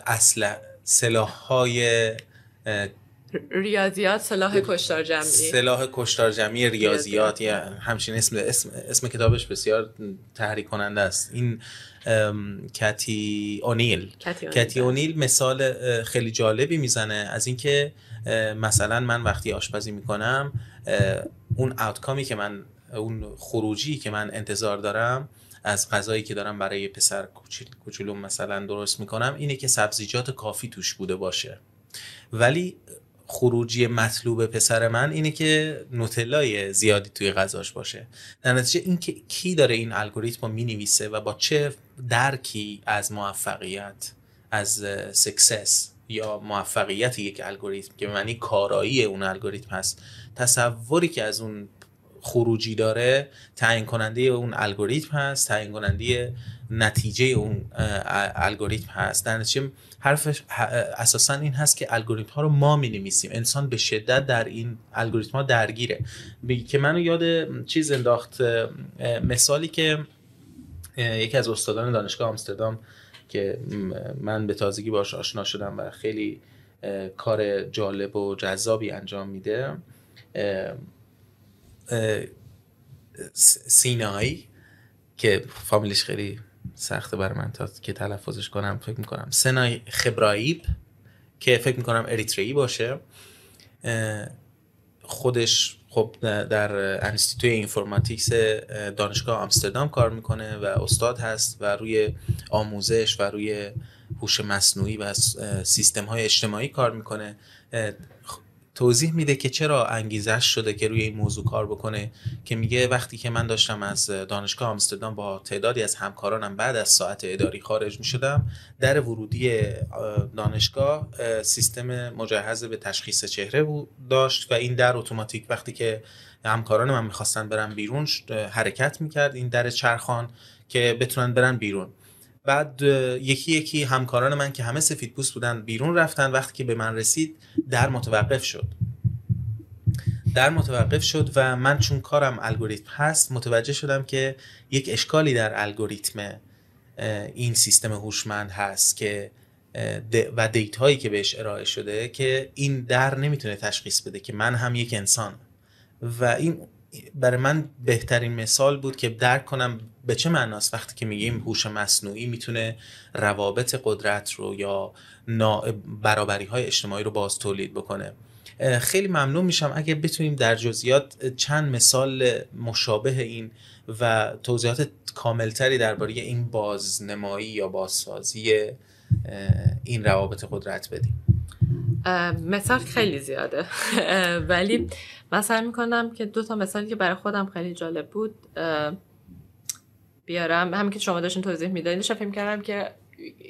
اصل سلاح های ریاضیات سلاح کشتار جمعی سلاح کشتار جمعی ریاضیات, یا همچین اسم, اسم, اسم کتابش بسیار تحریک کننده است این کتی اونیل کتی بله. اونیل مثال خیلی جالبی میزنه از اینکه مثلا من وقتی آشپزی میکنم اون آوتکامی که من اون خروجی که من انتظار دارم از غذایی که دارم برای پسر کوچولو مثلا درست میکنم اینه که سبزیجات کافی توش بوده باشه ولی خروجی مطلوب پسر من اینه که نوتلای زیادی توی غذاش باشه در نتیجه این که کی داره این الگوریتم رو می و با چه درکی از موفقیت از سکسس یا موفقیت یک الگوریتم که معنی کارایی اون الگوریتم هست تصوری که از اون خروجی داره تعیین کننده اون الگوریتم هست تعیین کننده نتیجه اون الگوریتم هست در نتیجه حرفش اساسا این هست که الگوریتم ها رو ما می انسان به شدت در این الگوریتم ها درگیره که منو یاد چیز انداخت مثالی که یکی از استادان دانشگاه آمستردام که من به تازگی باش آشنا شدم و خیلی کار جالب و جذابی انجام میده سینایی که فامیلش خیلی سخته بر من تا که تلفظش کنم فکر میکنم سنای خبراییب که فکر میکنم اریتریی باشه خودش خب در انستیتوی اینفورماتیکس دانشگاه آمستردام کار میکنه و استاد هست و روی آموزش و روی هوش مصنوعی و سیستم های اجتماعی کار میکنه توضیح میده که چرا انگیزش شده که روی این موضوع کار بکنه که میگه وقتی که من داشتم از دانشگاه آمستردام با تعدادی از همکارانم بعد از ساعت اداری خارج میشدم در ورودی دانشگاه سیستم مجهز به تشخیص چهره بود داشت و این در اتوماتیک وقتی که همکاران من میخواستن برن بیرون حرکت میکرد این در چرخان که بتونن برن بیرون بعد یکی یکی همکاران من که همه سفید پوست بودن بیرون رفتن وقتی که به من رسید در متوقف شد در متوقف شد و من چون کارم الگوریتم هست متوجه شدم که یک اشکالی در الگوریتم این سیستم هوشمند هست که و دیت هایی که بهش ارائه شده که این در نمیتونه تشخیص بده که من هم یک انسان و این برای من بهترین مثال بود که درک کنم به چه معناست وقتی که میگیم هوش مصنوعی میتونه روابط قدرت رو یا برابری های اجتماعی رو باز تولید بکنه خیلی ممنون میشم اگر بتونیم در جزئیات چند مثال مشابه این و توضیحات کاملتری درباره این بازنمایی یا بازسازی این روابط قدرت بدیم مثال خیلی زیاده ولی من سعی میکنم که دو تا مثالی که برای خودم خیلی جالب بود بیارم همین که شما داشتین توضیح میدادین شفیم کردم که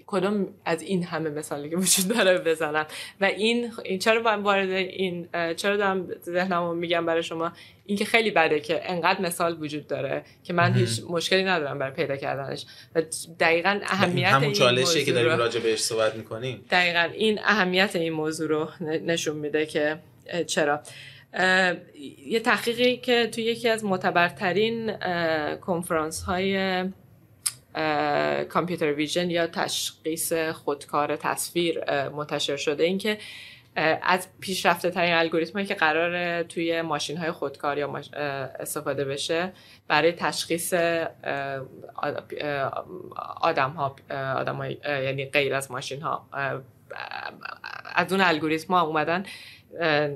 کدوم از این همه مثالی که وجود داره بزنم و این, این چرا وارد این چرا دارم ذهنمو میگم برای شما این که خیلی بده که انقدر مثال وجود داره که من هیچ مشکلی ندارم برای پیدا کردنش و دقیقا اهمیت همون این چالشی که داریم راجع بهش صحبت میکنیم دقیقا این اهمیت این موضوع رو نشون میده که چرا یه تحقیقی که توی یکی از معتبرترین کنفرانس های کامپیوتر ویژن یا تشخیص خودکار تصویر منتشر شده اینکه از پیشرفته ترین الگوریتم که قرار توی ماشین های خودکار یا استفاده بشه برای تشخیص آدم ها, یعنی غیر از ماشین ها از اون الگوریتم ها اومدن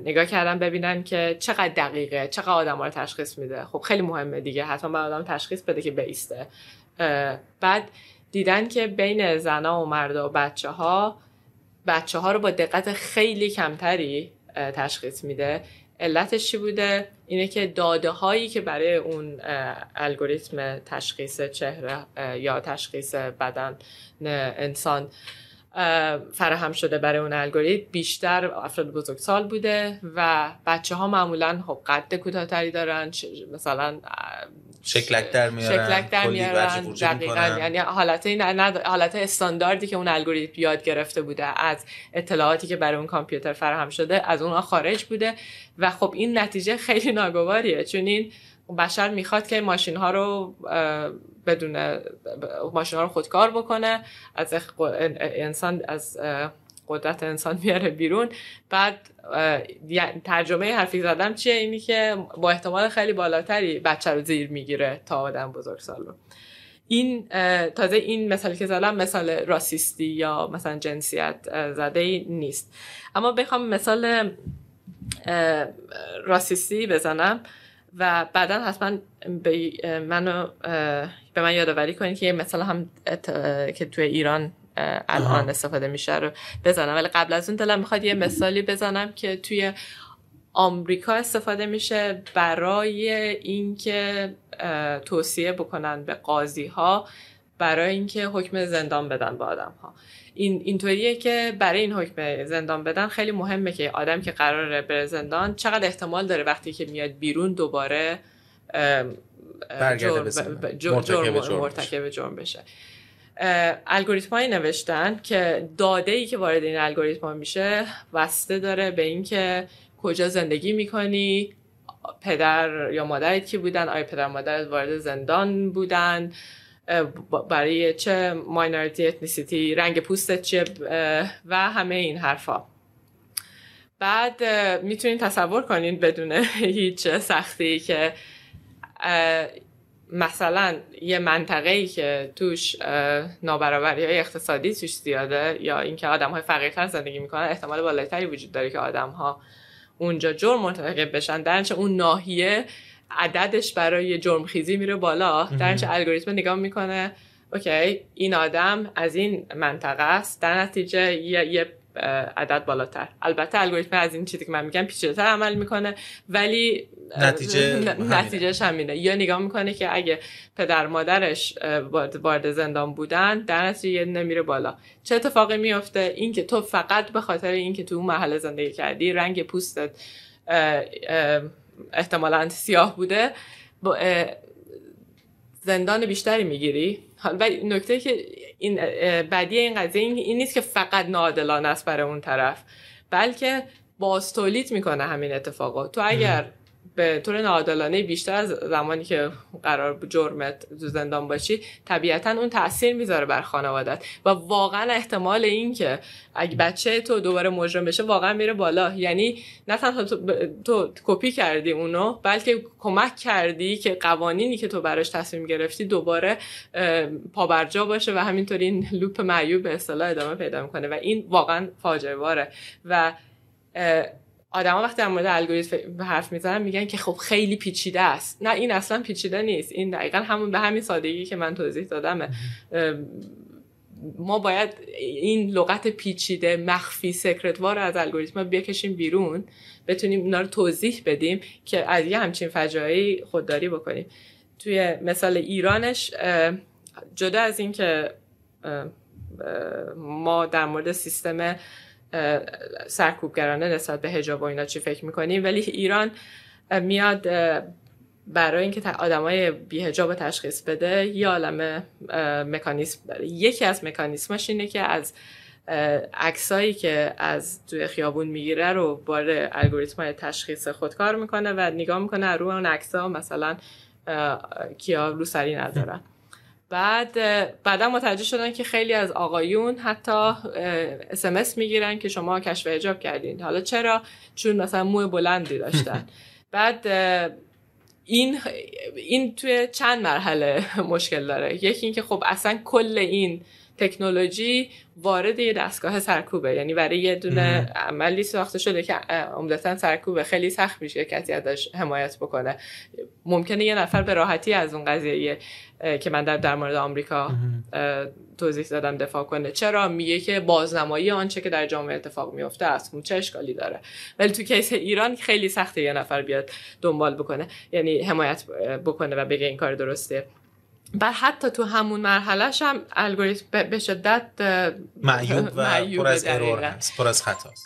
نگاه کردن ببینن که چقدر دقیقه چقدر آدم ها رو تشخیص میده خب خیلی مهمه دیگه حتما به آدم تشخیص بده که بیسته بعد دیدن که بین زنا و مردا و بچه ها بچه ها رو با دقت خیلی کمتری تشخیص میده علتش چی بوده اینه که داده هایی که برای اون الگوریتم تشخیص چهره یا تشخیص بدن انسان فراهم شده برای اون الگوریتم بیشتر افراد بزرگسال بوده و بچه ها معمولا خب قد کوتاهتری دارن مثلا شکلک در میارن شکلک دقیقا یعنی حالت حالت استانداردی که اون الگوریتم یاد گرفته بوده از اطلاعاتی که برای اون کامپیوتر فراهم شده از اونها خارج بوده و خب این نتیجه خیلی ناگواریه چون این بشر میخواد که ماشین ها رو بدون ماشین ها رو خودکار بکنه از انسان از قدرت انسان میاره بیرون بعد ترجمه حرفی زدم چیه اینی که با احتمال خیلی بالاتری بچه رو زیر میگیره تا آدم بزرگ رو این تازه این مثالی که زدم مثال راسیستی یا مثلا جنسیت زده ای نیست اما بخوام مثال راسیستی بزنم و بعدا حتما به منو به من یادآوری کنید که یه مثال هم که توی ایران الان استفاده میشه رو بزنم ولی قبل از اون دلم میخواد یه مثالی بزنم که توی آمریکا استفاده میشه برای اینکه توصیه بکنن به قاضی ها برای اینکه حکم زندان بدن به آدم ها این اینطوریه که برای این حکم زندان بدن خیلی مهمه که آدم که قراره بره زندان چقدر احتمال داره وقتی که میاد بیرون دوباره جرم مرتکب جرم بشه الگوریتم نوشتن که داده ای که وارد این الگوریتم میشه وسته داره به اینکه کجا زندگی میکنی پدر یا مادرت کی بودن آیا پدر مادرت وارد زندان بودن برای چه ماینورتی اتنیسیتی رنگ پوستت چیه و همه این حرفا بعد میتونید تصور کنین بدون هیچ سختی که مثلا یه منطقه ای که توش نابرابری های اقتصادی توش زیاده یا اینکه آدم های فقیرتر زندگی میکنن احتمال بالاتری وجود داره که آدم ها اونجا جرم مرتکب بشن در اون ناحیه عددش برای خیزی میره بالا در الگوریتم نگاه میکنه اوکی این آدم از این منطقه است در نتیجه یه, یه عدد بالاتر البته الگوریتم از این چیزی که من میگم پیچیده‌تر عمل میکنه ولی نتیجه نتیجهش همینه یا نگاه میکنه که اگه پدر مادرش وارد زندان بودن در نتیجه یه نمیره بالا چه اتفاقی میفته اینکه تو فقط به خاطر اینکه تو اون محله زندگی کردی رنگ پوستت احتمالا سیاه بوده زندان بیشتری میگیری ولی نکته که این بدی این قضیه این نیست که فقط ناعادلانه است برای اون طرف بلکه باز تولید میکنه همین اتفاقات تو اگر به طور ناعادلانه بیشتر از زمانی که قرار به جرمت زندان باشی طبیعتا اون تاثیر میذاره بر خانوادت و واقعا احتمال این که اگه بچه تو دوباره مجرم بشه واقعا میره بالا یعنی نه تنها تو, تو کپی کردی اونو بلکه کمک کردی که قوانینی که تو براش تصمیم گرفتی دوباره پابرجا باشه و همینطور این لوپ معیوب به اصطلاح ادامه پیدا میکنه و این واقعا فاجعه باره و آدما وقتی در مورد الگوریتم حرف میزنن میگن که خب خیلی پیچیده است نه این اصلا پیچیده نیست این دقیقا همون به همین سادگی که من توضیح دادم ما باید این لغت پیچیده مخفی سکرتوار وار از الگوریتم بکشیم بیرون بتونیم اینا رو توضیح بدیم که از یه همچین فجایی خودداری بکنیم توی مثال ایرانش جدا از اینکه ما در مورد سیستم سرکوبگرانه نسبت به هجاب و اینا چی فکر میکنیم ولی ایران میاد برای اینکه آدمای بیهجاب تشخیص بده یه عالم مکانیسم یکی از مکانیسمش اینه که از عکسایی که از توی خیابون میگیره رو بار الگوریتم های تشخیص خودکار میکنه و نگاه میکنه رو اون عکس ها مثلا کیا سری ندارن بعد بعدا متوجه شدن که خیلی از آقایون حتی اسمس میگیرن که شما کشف اجاب کردین حالا چرا چون مثلا موه بلندی داشتن بعد این این توی چند مرحله مشکل داره یکی اینکه خب اصلا کل این تکنولوژی وارد یه دستگاه سرکوبه یعنی برای یه دونه عملی ساخته شده که عمدتا سرکوبه خیلی سخت میشه کسی ازش حمایت بکنه ممکنه یه نفر به راحتی از اون قضیه که من در, مورد آمریکا توضیح دادم دفاع کنه چرا میگه که بازنمایی آنچه که در جامعه اتفاق میفته از اون چه اشکالی داره ولی تو کیس ایران خیلی سخته یه نفر بیاد دنبال بکنه یعنی حمایت بکنه و بگه این کار درسته و حتی تو همون مرحلهش هم الگوریتم به شدت معیوب و پر از ارور هست پر از خطا هست.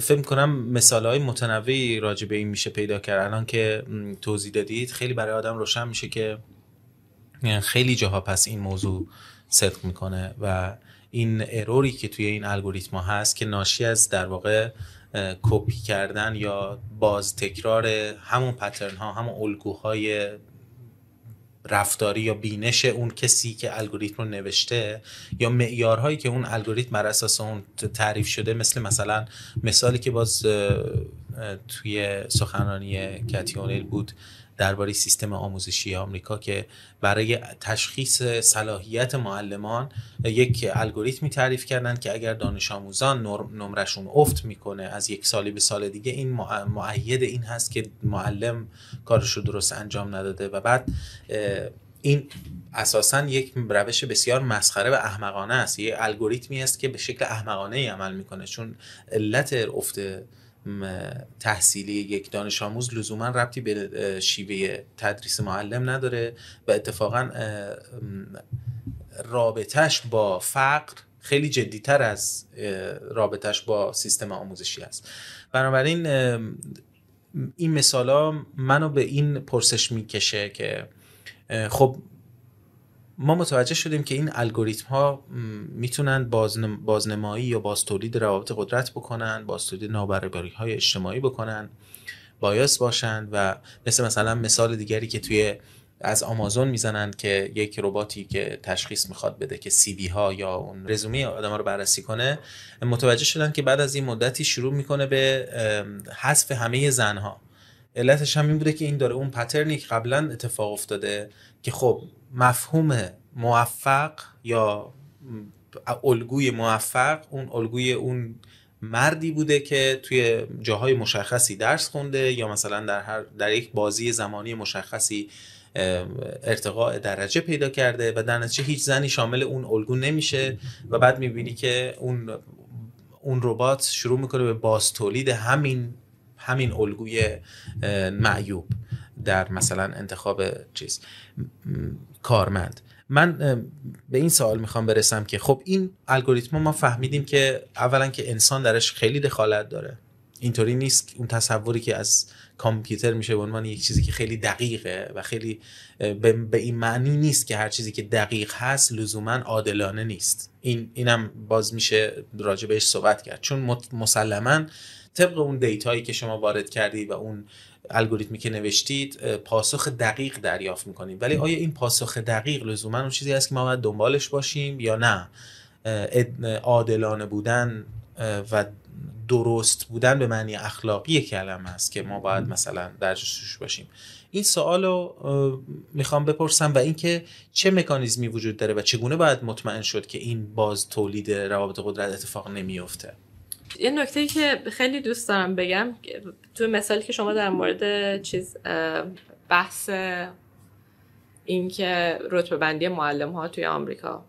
فکر کنم مثال های متنوعی راجع به این میشه پیدا کرد الان که توضیح دادید خیلی برای آدم روشن میشه که خیلی جاها پس این موضوع صدق میکنه و این اروری که توی این الگوریتم هست که ناشی از در واقع کپی کردن یا باز تکرار همون پترن ها همون الگوهای رفتاری یا بینش اون کسی که الگوریتم رو نوشته یا معیارهایی که اون الگوریتم بر اساس اون تعریف شده مثل مثلا مثالی که باز توی سخنرانی کتیونیل بود درباره سیستم آموزشی آمریکا که برای تشخیص صلاحیت معلمان یک الگوریتمی تعریف کردن که اگر دانش آموزان نمرشون افت میکنه از یک سالی به سال دیگه این معید این هست که معلم کارش رو درست انجام نداده و بعد این اساسا یک روش بسیار مسخره و احمقانه است یه الگوریتمی است که به شکل احمقانه ای عمل میکنه چون علت افت تحصیلی یک دانش آموز لزوما ربطی به شیوه تدریس معلم نداره و اتفاقا رابطش با فقر خیلی جدیتر از رابطش با سیستم آموزشی است بنابراین این مثالا منو به این پرسش میکشه که خب ما متوجه شدیم که این الگوریتم ها میتونن بازنمایی یا بازتولید روابط قدرت بکنن بازتولید نابرابری های اجتماعی بکنن بایاس باشند و مثل مثلا مثال دیگری که توی از آمازون میزنند که یک رباتی که تشخیص میخواد بده که سی بی ها یا اون رزومه آدم ها رو بررسی کنه متوجه شدن که بعد از این مدتی شروع میکنه به حذف همه زنها علتش هم این بوده که این داره اون پترنی که قبلا اتفاق افتاده که خب مفهوم موفق یا الگوی موفق اون الگوی اون مردی بوده که توی جاهای مشخصی درس خونده یا مثلا در, هر در یک بازی زمانی مشخصی ارتقاء درجه پیدا کرده و در نتیجه هیچ زنی شامل اون الگو نمیشه و بعد میبینی که اون اون ربات شروع میکنه به باز تولید همین همین الگوی معیوب در مثلا انتخاب چیز کارمند من به این سوال میخوام برسم که خب این الگوریتم ما فهمیدیم که اولا که انسان درش خیلی دخالت داره اینطوری نیست اون تصوری که از کامپیوتر میشه به عنوان یک چیزی که خیلی دقیقه و خیلی به, این معنی نیست که هر چیزی که دقیق هست لزوما عادلانه نیست این اینم باز میشه راجع بهش صحبت کرد چون مسلما طبق اون دیتایی که شما وارد کردی و اون الگوریتمی که نوشتید پاسخ دقیق دریافت میکنید ولی آیا این پاسخ دقیق لزوما اون چیزی است که ما باید دنبالش باشیم یا نه عادلانه بودن و درست بودن به معنی اخلاقی کلم است که ما باید مثلا در جستجوش باشیم این سوال رو میخوام بپرسم و اینکه چه مکانیزمی وجود داره و چگونه باید مطمئن شد که این باز تولید روابط قدرت اتفاق نمیفته یه نکته که خیلی دوست دارم بگم تو مثالی که شما در مورد چیز بحث اینکه رتبه بندی معلم ها توی آمریکا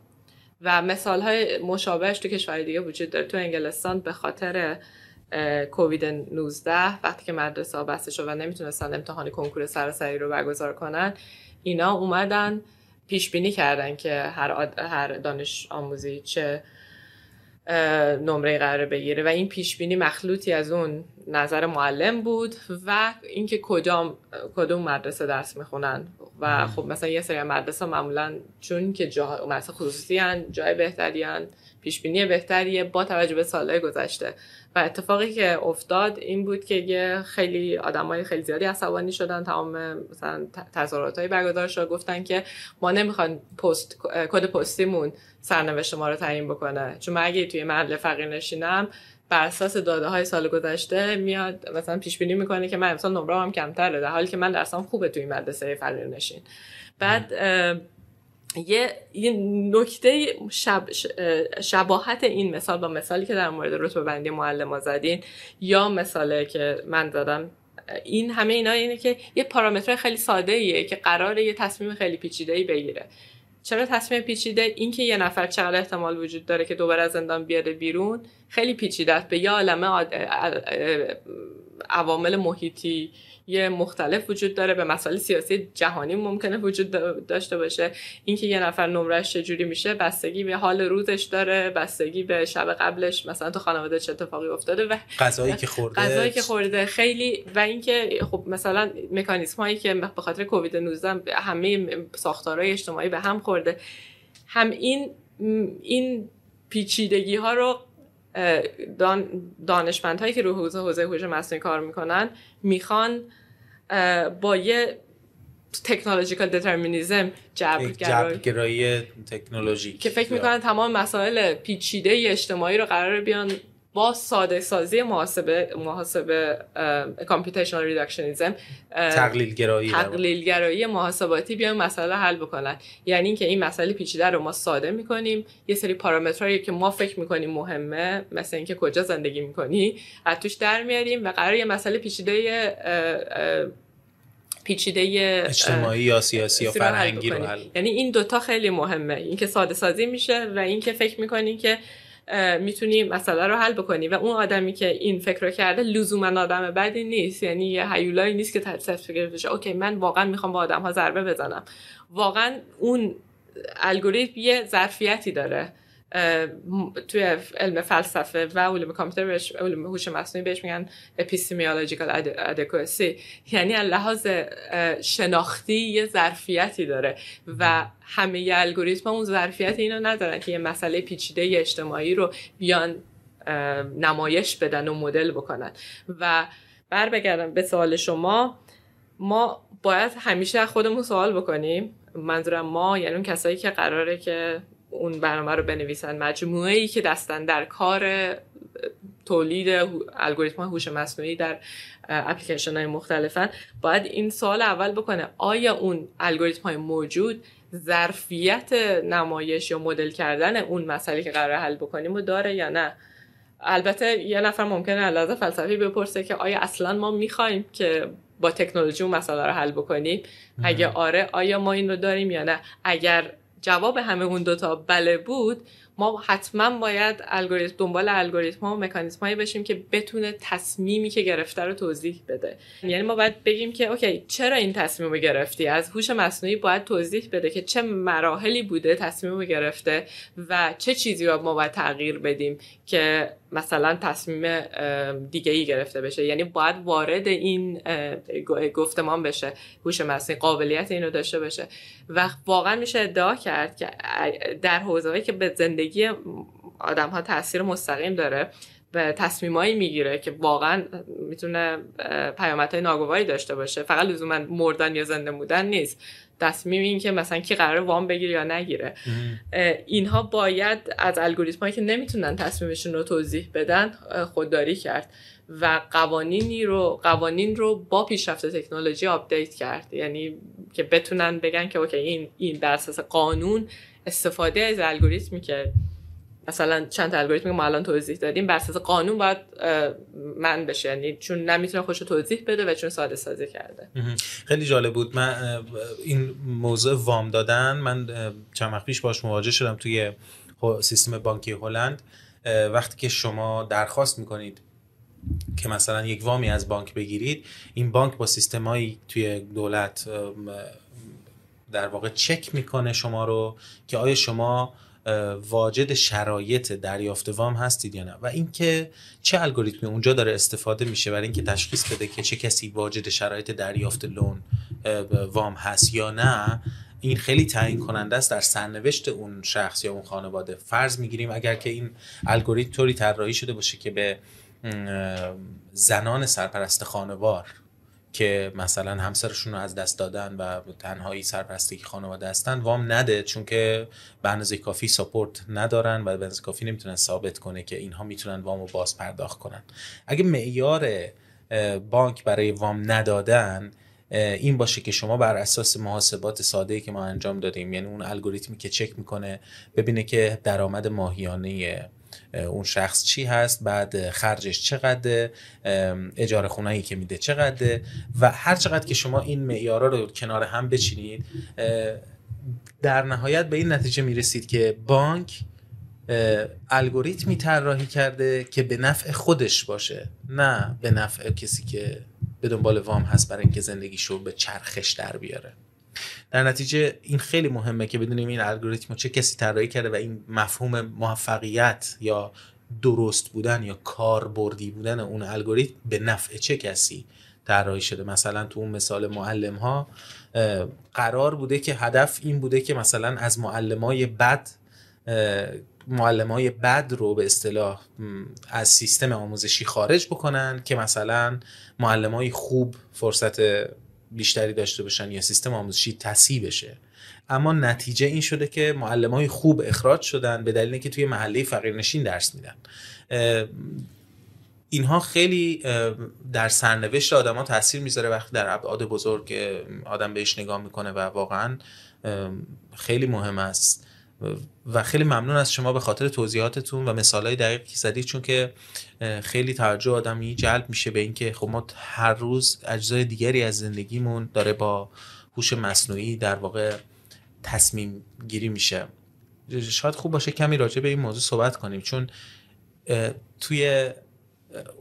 و مثال های مشابهش تو کشور دیگه وجود داره تو انگلستان به خاطر کووید 19 وقتی که مدرسه ها بسته شد و نمیتونستن امتحان کنکور سراسری رو برگزار کنن اینا اومدن پیش بینی کردن که هر, هر دانش آموزی چه نمره قرار بگیره و این پیش بینی مخلوطی از اون نظر معلم بود و اینکه کجا کدوم مدرسه درس میخونن و خب مثلا یه سری مدرسه معمولا چون که جا مدرسه خصوصی ان جای بهتری پیش بینی بهتریه با توجه به سالهای گذشته و اتفاقی که افتاد این بود که یه خیلی آدمای خیلی زیادی عصبانی شدن تمام مثلا های برگزار شد گفتن که ما نمیخوایم پست کد پستیمون سرنوشت ما رو تعیین بکنه چون من اگه توی محل فقیر نشینم بر اساس داده های سال گذشته میاد مثلا پیش بینی میکنه که من مثلا نمره هم کمتره در حالی که من درسام خوبه توی مدرسه فقیر نشین بعد یه, یه نکته شب، شباهت این مثال با مثالی که در مورد رتبه بندی معلم زدین یا مثالی که من دادم این همه اینا اینه که یه پارامتر خیلی ساده ایه که قراره یه تصمیم خیلی پیچیده ای بگیره چرا تصمیم پیچیده اینکه یه نفر چقدر احتمال وجود داره که دوباره از زندان بیاره بیرون خیلی پیچیده است به یه عالم عوامل محیطی یه مختلف وجود داره به مسائل سیاسی جهانی ممکنه وجود داشته باشه اینکه یه نفر نمرش چجوری میشه بستگی به حال روزش داره بستگی به شب قبلش مثلا تو خانواده چه اتفاقی افتاده و غذایی که خورده غذایی که خورده خیلی و اینکه خب مثلا مکانیزم هایی که به خاطر کووید 19 همه ساختارهای اجتماعی به هم خورده هم این این پیچیدگی ها رو هایی که رو حوزه حوزه هوش مصنوعی کار میکنن میخوان با یه تکنولوژیکال دترمینیزم جبرگرایی تکنولوژی که فکر میکنن تمام مسائل پیچیده اجتماعی رو قرار بیان با ساده سازی محاسبه محاسبه کامپیوتیشنال ریدکشنیزم تقلیل گرایی تقلیل گرایی محاسباتی بیان مسئله حل بکنن یعنی اینکه این مسئله پیچیده رو ما ساده میکنیم یه سری پارامترهایی که ما فکر میکنیم مهمه مثل اینکه کجا زندگی میکنی از توش در میاریم و قرار یه مسئله پیچیده پیچیده اجتماعی یا سیاسی یا فرهنگی رو حل یعنی این دوتا خیلی مهمه اینکه ساده سازی میشه و اینکه فکر میکنین که میتونی مسئله رو حل بکنی و اون آدمی که این فکر رو کرده لزوما آدم بدی نیست یعنی یه هیولایی نیست که تصف گرفته بشه اوکی من واقعا میخوام با آدم ها ضربه بزنم واقعا اون الگوریتم یه ظرفیتی داره توی علم فلسفه و علم کامپیوتر بهش علم هوش مصنوعی بهش میگن اپیستمیولوژیکال ادکوسی یعنی لحاظ شناختی یه ظرفیتی داره و همه الگوریتم اون ظرفیت اینو ندارن که یه مسئله پیچیده اجتماعی رو بیان نمایش بدن و مدل بکنن و بر بگردم به سوال شما ما باید همیشه خودمون سوال بکنیم منظورم ما یعنی اون کسایی که قراره که اون برنامه رو بنویسن مجموعه ای که دستن در کار تولید الگوریتم هوش مصنوعی در اپلیکیشن های مختلفن باید این سال اول بکنه آیا اون الگوریتم های موجود ظرفیت نمایش یا مدل کردن اون مسئله که قرار حل بکنیم رو داره یا نه البته یه نفر ممکنه از فلسفی بپرسه که آیا اصلا ما میخوایم که با تکنولوژی اون مسئله رو حل بکنیم اگه آره آیا ما این رو داریم یا نه اگر جواب همه اون دوتا بله بود ما حتما باید الگوریتم دنبال الگوریتم ها و مکانیزم هایی بشیم که بتونه تصمیمی که گرفته رو توضیح بده یعنی ما باید بگیم که اوکی چرا این تصمیم رو گرفتی از هوش مصنوعی باید توضیح بده که چه مراحلی بوده تصمیم رو گرفته و چه چیزی رو ما باید تغییر بدیم که مثلا تصمیم دیگه ای گرفته بشه یعنی باید وارد این گفتمان بشه هوش مصنوعی قابلیت اینو داشته باشه و واقعا میشه ادعا کرد که در حوزه‌ای که به زندگی آدم ها تاثیر مستقیم داره و تصمیمایی میگیره که واقعا میتونه پیامدهای ناگواری داشته باشه فقط لزوما مردن یا زنده بودن نیست تصمیم این که مثلا کی قرار وام بگیره یا نگیره اینها باید از الگوریتم هایی که نمیتونن تصمیمشون رو توضیح بدن خودداری کرد و قوانینی رو قوانین رو با پیشرفت تکنولوژی آپدیت کرد یعنی که بتونن بگن که اوکی این این در اساس قانون استفاده از الگوریتمی که مثلا چند الگوریتم که ما الان توضیح دادیم بر اساس قانون باید من بشه یعنی چون نمیتونه خوش توضیح بده و چون ساده سازی کرده خیلی جالب بود من این موضوع وام دادن من چند وقت پیش باش مواجه شدم توی سیستم بانکی هلند وقتی که شما درخواست میکنید که مثلا یک وامی از بانک بگیرید این بانک با سیستمایی توی دولت در واقع چک میکنه شما رو که آیا شما واجد شرایط دریافت وام هستید یا نه و اینکه چه الگوریتمی اونجا داره استفاده میشه برای اینکه تشخیص بده که چه کسی واجد شرایط دریافت لون وام هست یا نه این خیلی تعیین کننده است در سرنوشت اون شخص یا اون خانواده فرض میگیریم اگر که این الگوریتم طوری طراحی شده باشه که به زنان سرپرست خانوار که مثلا همسرشون رو از دست دادن و تنهایی سرپرستگی خانواده هستن وام نده چون که به اندازه کافی ساپورت ندارن و به اندازه کافی نمیتونن ثابت کنه که اینها میتونن وام رو باز پرداخت کنن اگه معیار بانک برای وام ندادن این باشه که شما بر اساس محاسبات ساده که ما انجام دادیم یعنی اون الگوریتمی که چک میکنه ببینه که درآمد ماهیانه اون شخص چی هست بعد خرجش چقدره اجاره خونه که میده چقدره و هر چقدر که شما این معیارا رو کنار هم بچینید در نهایت به این نتیجه میرسید که بانک الگوریتمی طراحی کرده که به نفع خودش باشه نه به نفع کسی که به دنبال وام هست برای اینکه زندگیشو به چرخش در بیاره در نتیجه این خیلی مهمه که بدونیم این الگوریتم چه کسی طراحی کرده و این مفهوم موفقیت یا درست بودن یا کاربردی بودن اون الگوریتم به نفع چه کسی طراحی شده مثلا تو اون مثال معلم ها قرار بوده که هدف این بوده که مثلا از معلم های بد معلم های بد رو به اصطلاح از سیستم آموزشی خارج بکنن که مثلا معلم های خوب فرصت بیشتری داشته باشن یا سیستم آموزشی تسی بشه اما نتیجه این شده که معلم های خوب اخراج شدن به دلیل اینکه توی محله فقیرنشین درس میدن اینها خیلی در سرنوشت آدما تاثیر میذاره وقتی در ابعاد بزرگ آدم بهش نگاه میکنه و واقعا خیلی مهم است و خیلی ممنون از شما به خاطر توضیحاتتون و مثالهای دقیقی که زدید چون که خیلی توجه آدمی جلب میشه به اینکه خب ما هر روز اجزای دیگری از زندگیمون داره با هوش مصنوعی در واقع تصمیم گیری میشه شاید خوب باشه کمی راجع به این موضوع صحبت کنیم چون توی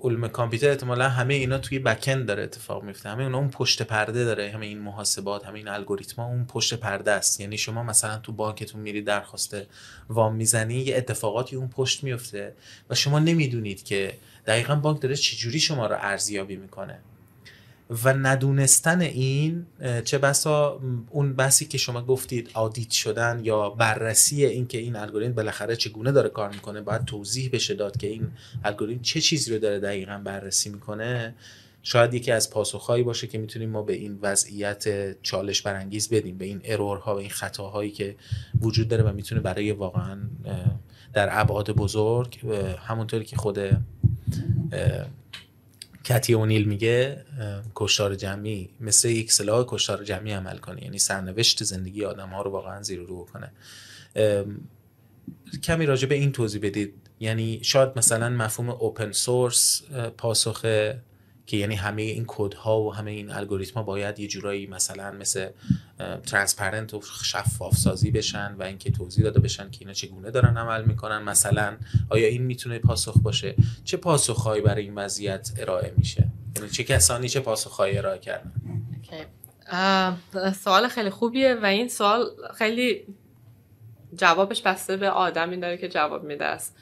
علم کامپیوتر احتمالا همه اینا توی بکن داره اتفاق میفته همه اونا اون پشت پرده داره همه این محاسبات همه این الگوریتما اون پشت پرده است یعنی شما مثلا تو بانکتون میری درخواست وام میزنی یه اتفاقاتی اون پشت میفته و شما نمیدونید که دقیقا بانک داره چجوری شما رو ارزیابی میکنه و ندونستن این چه بسا اون بحثی که شما گفتید آدیت شدن یا بررسی این که این الگوریتم بالاخره چگونه داره کار میکنه باید توضیح بشه داد که این الگوریتم چه چیزی رو داره دقیقا بررسی میکنه شاید یکی از پاسخهایی باشه که میتونیم ما به این وضعیت چالش برانگیز بدیم به این ارورها و این خطاهایی که وجود داره و میتونه برای واقعا در ابعاد بزرگ همونطوری که خود کتی اونیل میگه کشتار جمعی مثل یک سلاح کشتار جمعی عمل کنه یعنی سرنوشت زندگی آدم ها رو واقعا زیر رو کنه کمی راجع به این توضیح بدید یعنی شاید مثلا مفهوم اوپن سورس پاسخ که یعنی همه این کدها و همه این الگوریتم ها باید یه جورایی مثلا مثل ترانسپرنت و شفاف سازی بشن و اینکه توضیح داده بشن که اینا چگونه دارن عمل میکنن مثلا آیا این میتونه پاسخ باشه چه پاسخهایی برای این وضعیت ارائه میشه یعنی چه کسانی چه پاسخهایی ارائه کردن okay. سوال خیلی خوبیه و این سوال خیلی جوابش بسته به آدمی داره که جواب میده است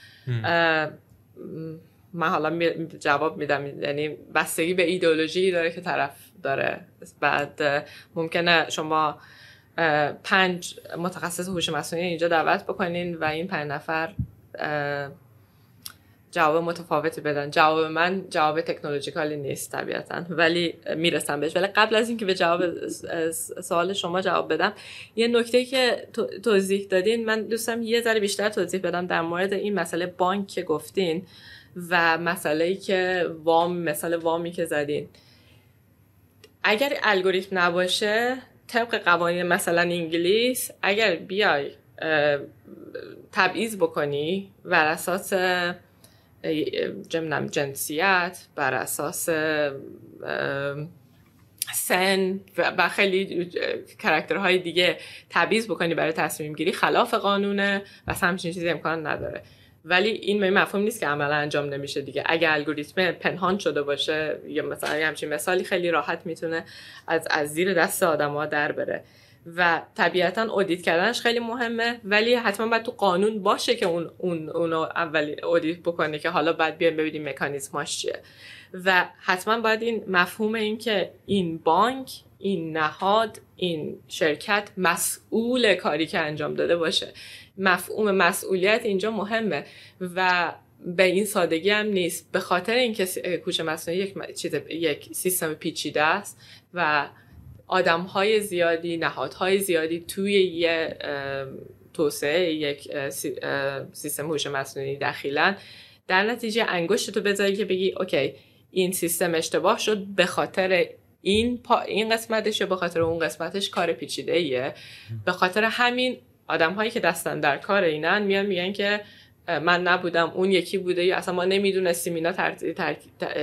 من حالا جواب میدم یعنی بستگی به ایدئولوژی داره که طرف داره بعد ممکنه شما پنج متخصص هوش مصنوعی اینجا دعوت بکنین و این پنج نفر جواب متفاوتی بدن جواب من جواب تکنولوژیکالی نیست طبیعتا ولی میرسم بهش ولی قبل از اینکه به جواب سوال شما جواب بدم یه نکته که توضیح دادین من دوستم یه ذره بیشتر توضیح بدم در مورد این مسئله بانک که گفتین و مسئله که وام مثال وامی که زدین اگر الگوریتم نباشه طبق قوانین مثلا انگلیس اگر بیای تبعیض بکنی بر اساس جمنم جنسیت بر اساس سن و خیلی کرکترهای دیگه تبعیض بکنی برای تصمیم گیری خلاف قانونه و همچین چیزی امکان نداره ولی این به مفهوم نیست که عملا انجام نمیشه دیگه اگر الگوریتم پنهان شده باشه یا مثلا همچین مثالی خیلی راحت میتونه از از زیر دست آدمها در بره و طبیعتا اودیت کردنش خیلی مهمه ولی حتما باید تو قانون باشه که اون اون اونو اولی اودیت بکنه که حالا بعد بیایم ببینیم مکانیزماش چیه و حتما باید این مفهوم این که این بانک این نهاد این شرکت مسئول کاری که انجام داده باشه مفهوم مسئولیت اینجا مهمه و به این سادگی هم نیست به خاطر اینکه کوچه مصنوعی یک, چیز، یک سیستم پیچیده است و آدم های زیادی نهادهای زیادی توی یه توسعه یک سیستم هوش مصنوعی دخیلن در نتیجه انگشت تو بذاری که بگی اوکی این سیستم اشتباه شد به خاطر این, پا این قسمتش به خاطر اون قسمتش کار پیچیده ایه به خاطر همین آدم هایی که دستن در کار اینن میان میگن که من نبودم اون یکی بوده یا اصلا ما نمیدونستیم اینا تر...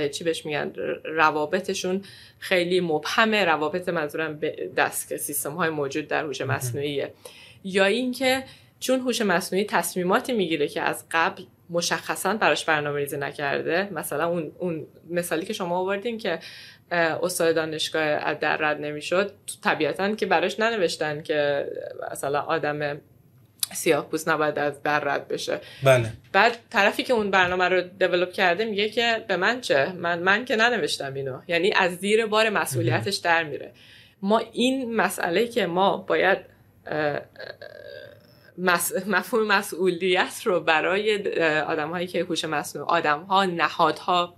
چی بهش میگن روابطشون خیلی مبهمه روابط منظورم دست سیستم های موجود در هوش مصنوعیه یا اینکه چون هوش مصنوعی تصمیماتی میگیره که از قبل مشخصا براش برنامه ریزی نکرده مثلا اون, اون مثالی که شما آوردین که استاد دانشگاه در رد نمیشد طبیعتا که براش ننوشتن که مثلا آدم سیاه پوست نباید از در رد بشه بله بعد طرفی که اون برنامه رو دیولوب کرده میگه که به من چه من من که ننوشتم اینو یعنی از زیر بار مسئولیتش در میره ما این مسئله که ما باید مفهوم مسئولیت رو برای آدم هایی که هوش مصنوعی آدم ها نهاد ها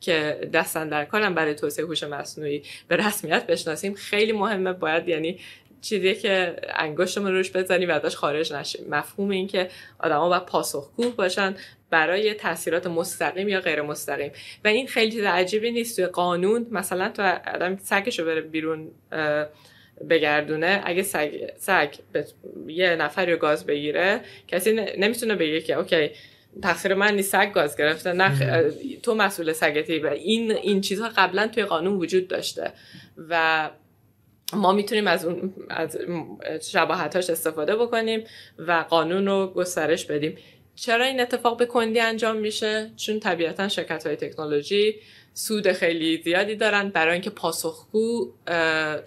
که دستن در کارن برای توسعه هوش مصنوعی به رسمیت بشناسیم خیلی مهمه باید یعنی چیزی که انگشتمون روش بزنیم و ازش خارج نشیم مفهوم این که ها باید پاسخگو باشن برای تاثیرات مستقیم یا غیر مستقیم و این خیلی چیز عجیبی نیست توی قانون مثلا تو آدم سگش رو بره بیرون بگردونه اگه سگ, سگ یه نفر رو گاز بگیره کسی نمیتونه بگه که اوکی تقصیر من نیست سگ گاز گرفته نخ... تو مسئول سگتی و این این چیزها قبلا توی قانون وجود داشته و ما میتونیم از اون از استفاده بکنیم و قانون رو گسترش بدیم چرا این اتفاق به کندی انجام میشه چون طبیعتا شرکت های تکنولوژی سود خیلی زیادی دارن برای اینکه پاسخگو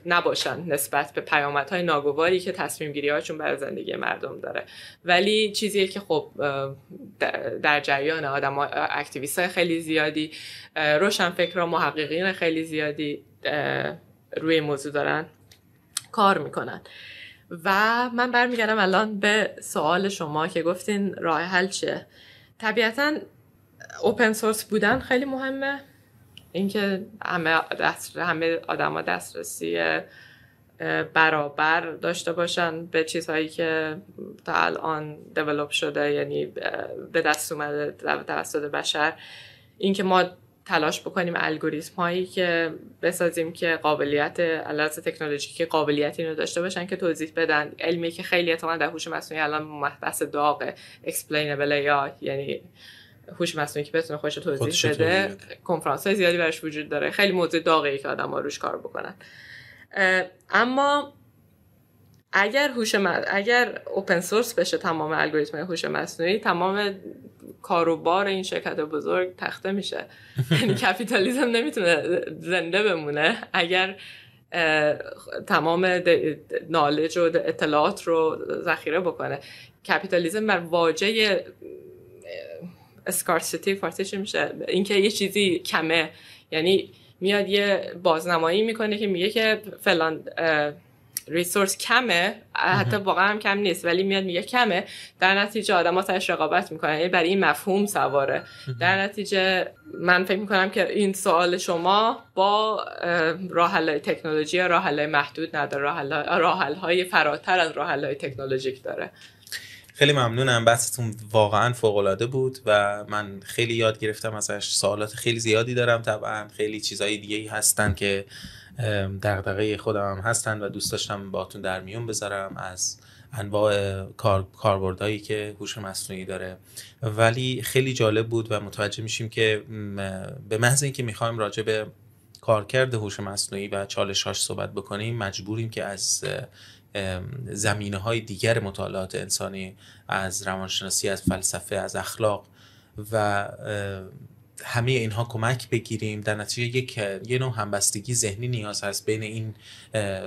نباشن نسبت به پیامدهای ناگواری که تصمیم گیری هاشون برای زندگی مردم داره ولی چیزیه که خب در جریان آدم اکتیویست های خیلی زیادی روشن فکر محققین خیلی زیادی روی موضوع دارن کار میکنن و من برمیگردم الان به سوال شما که گفتین راه حل چیه طبیعتا اوپن سورس بودن خیلی مهمه اینکه همه دست همه آدما دسترسی برابر داشته باشن به چیزهایی که تا الان دیولپ شده یعنی به دست اومده توسط بشر اینکه ما تلاش بکنیم الگوریتم هایی که بسازیم که قابلیت لحاظ تکنولوژی که قابلیت اینو داشته باشن که توضیح بدن علمی که خیلی اعتماد در هوش مصنوعی الان بحث داغ اکسپلینبل یا یعنی هوش مصنوعی که بتونه خودش توضیح بده کنفرانس های زیادی براش وجود داره خیلی موضوع داغی که آدم ها روش کار بکنن اما اگر هوش اگر اوپن سورس بشه تمام الگوریتم هوش مصنوعی تمام کاروبار این شرکت بزرگ تخته میشه یعنی کپیتالیزم نمیتونه زنده بمونه اگر تمام نالج و اطلاعات رو ذخیره بکنه کپیتالیزم بر واجه اسکارسیتی فارسی میشه اینکه یه چیزی کمه یعنی میاد یه بازنمایی میکنه که میگه که فلان ریسورس کمه حتی واقعا هم کم نیست ولی میاد میگه کمه در نتیجه آدم سرش رقابت میکنن یعنی برای این مفهوم سواره در نتیجه من فکر میکنم که این سوال شما با راحل تکنولوژی یا راحل محدود نداره راحل های فراتر از راحل های تکنولوژیک داره خیلی ممنونم بحثتون واقعا فوق العاده بود و من خیلی یاد گرفتم ازش سوالات خیلی زیادی دارم طبعا خیلی چیزهای دیگه ای هستن که دغدغه خودم هم هستن و دوست داشتم باهاتون در میون بذارم از انواع کار، کاربردهایی که هوش مصنوعی داره ولی خیلی جالب بود و متوجه میشیم که به محض اینکه میخوایم راجع به کارکرد هوش مصنوعی و هاش صحبت بکنیم مجبوریم که از زمینه های دیگر مطالعات انسانی از روانشناسی از فلسفه از اخلاق و همه اینها کمک بگیریم در نتیجه یک یه نوع همبستگی ذهنی نیاز هست بین این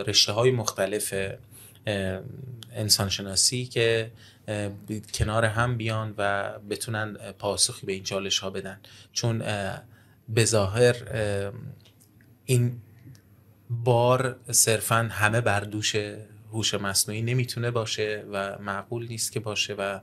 رشته های مختلف انسانشناسی که کنار هم بیان و بتونن پاسخی به این چالش ها بدن چون به ظاهر این بار صرفا همه بر دوش هوش مصنوعی نمیتونه باشه و معقول نیست که باشه و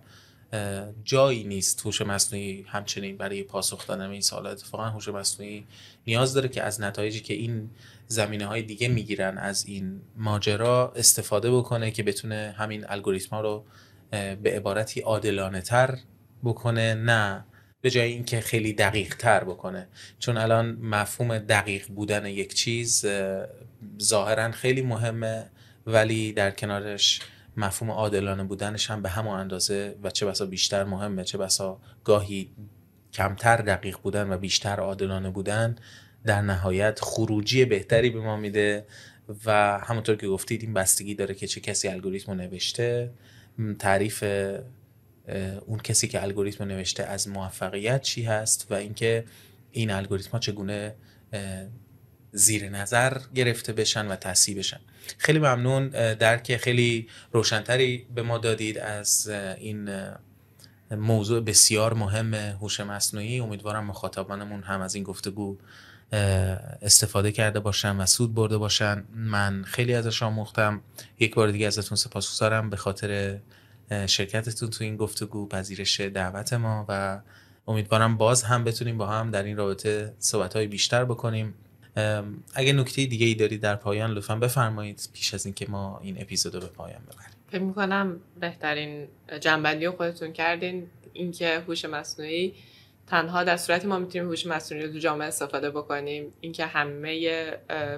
جایی نیست هوش مصنوعی همچنین برای پاسخ دادن این سوالات اتفاقا هوش مصنوعی نیاز داره که از نتایجی که این زمینه های دیگه میگیرن از این ماجرا استفاده بکنه که بتونه همین الگوریتم ها رو به عبارتی عادلانه تر بکنه نه به جای اینکه خیلی دقیق تر بکنه چون الان مفهوم دقیق بودن یک چیز ظاهرا خیلی مهمه ولی در کنارش مفهوم عادلانه بودنش هم به همون اندازه و چه بسا بیشتر مهمه چه بسا گاهی کمتر دقیق بودن و بیشتر عادلانه بودن در نهایت خروجی بهتری به ما میده و همونطور که گفتید این بستگی داره که چه کسی الگوریتم نوشته تعریف اون کسی که الگوریتم نوشته از موفقیت چی هست و اینکه این الگوریتم ها چگونه زیر نظر گرفته بشن و تصیح بشن خیلی ممنون درک خیلی روشنتری به ما دادید از این موضوع بسیار مهم هوش مصنوعی امیدوارم مخاطبانمون هم از این گفتگو استفاده کرده باشن و سود برده باشن من خیلی ازش مختم. یک بار دیگه ازتون سپاسگزارم به خاطر شرکتتون تو این گفتگو پذیرش دعوت ما و امیدوارم باز هم بتونیم با هم در این رابطه صحبت بیشتر بکنیم اگه نکته دیگه ای دارید در پایان لطفا بفرمایید پیش از اینکه ما این اپیزود رو به پایان ببریم فکر میکنم بهترین جنبندی رو خودتون کردین اینکه هوش مصنوعی تنها در صورتی ما میتونیم هوش مصنوعی رو تو جامعه استفاده بکنیم اینکه همه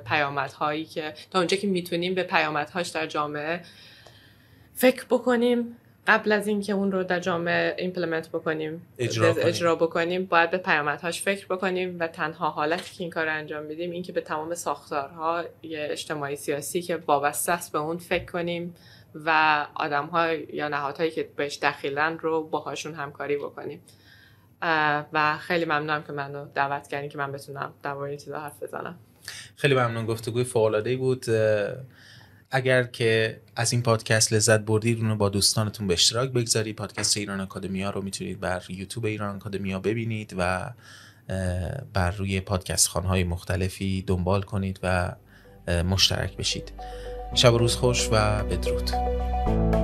پیامدهایی که تا اونجا که میتونیم به پیامدهاش در جامعه فکر بکنیم قبل از اینکه اون رو در جامعه ایمپلمنت بکنیم اجرا, اجرا بکنیم باید به پیامدهاش فکر بکنیم و تنها حالتی که این کار رو انجام میدیم اینکه به تمام ساختارها یه اجتماعی سیاسی که وابسته است به اون فکر کنیم و آدم یا نهادهایی که بهش دخیلن رو باهاشون همکاری بکنیم و خیلی ممنونم که منو دعوت کردین که من بتونم مورد این حرف بزنم خیلی ممنون گفتگوی فوق‌العاده‌ای بود اگر که از این پادکست لذت بردید اونو با دوستانتون به اشتراک بگذارید پادکست ایران اکادمیا رو میتونید بر یوتیوب ایران اکادمیا ببینید و بر روی پادکست خانهای مختلفی دنبال کنید و مشترک بشید شب و روز خوش و بدرود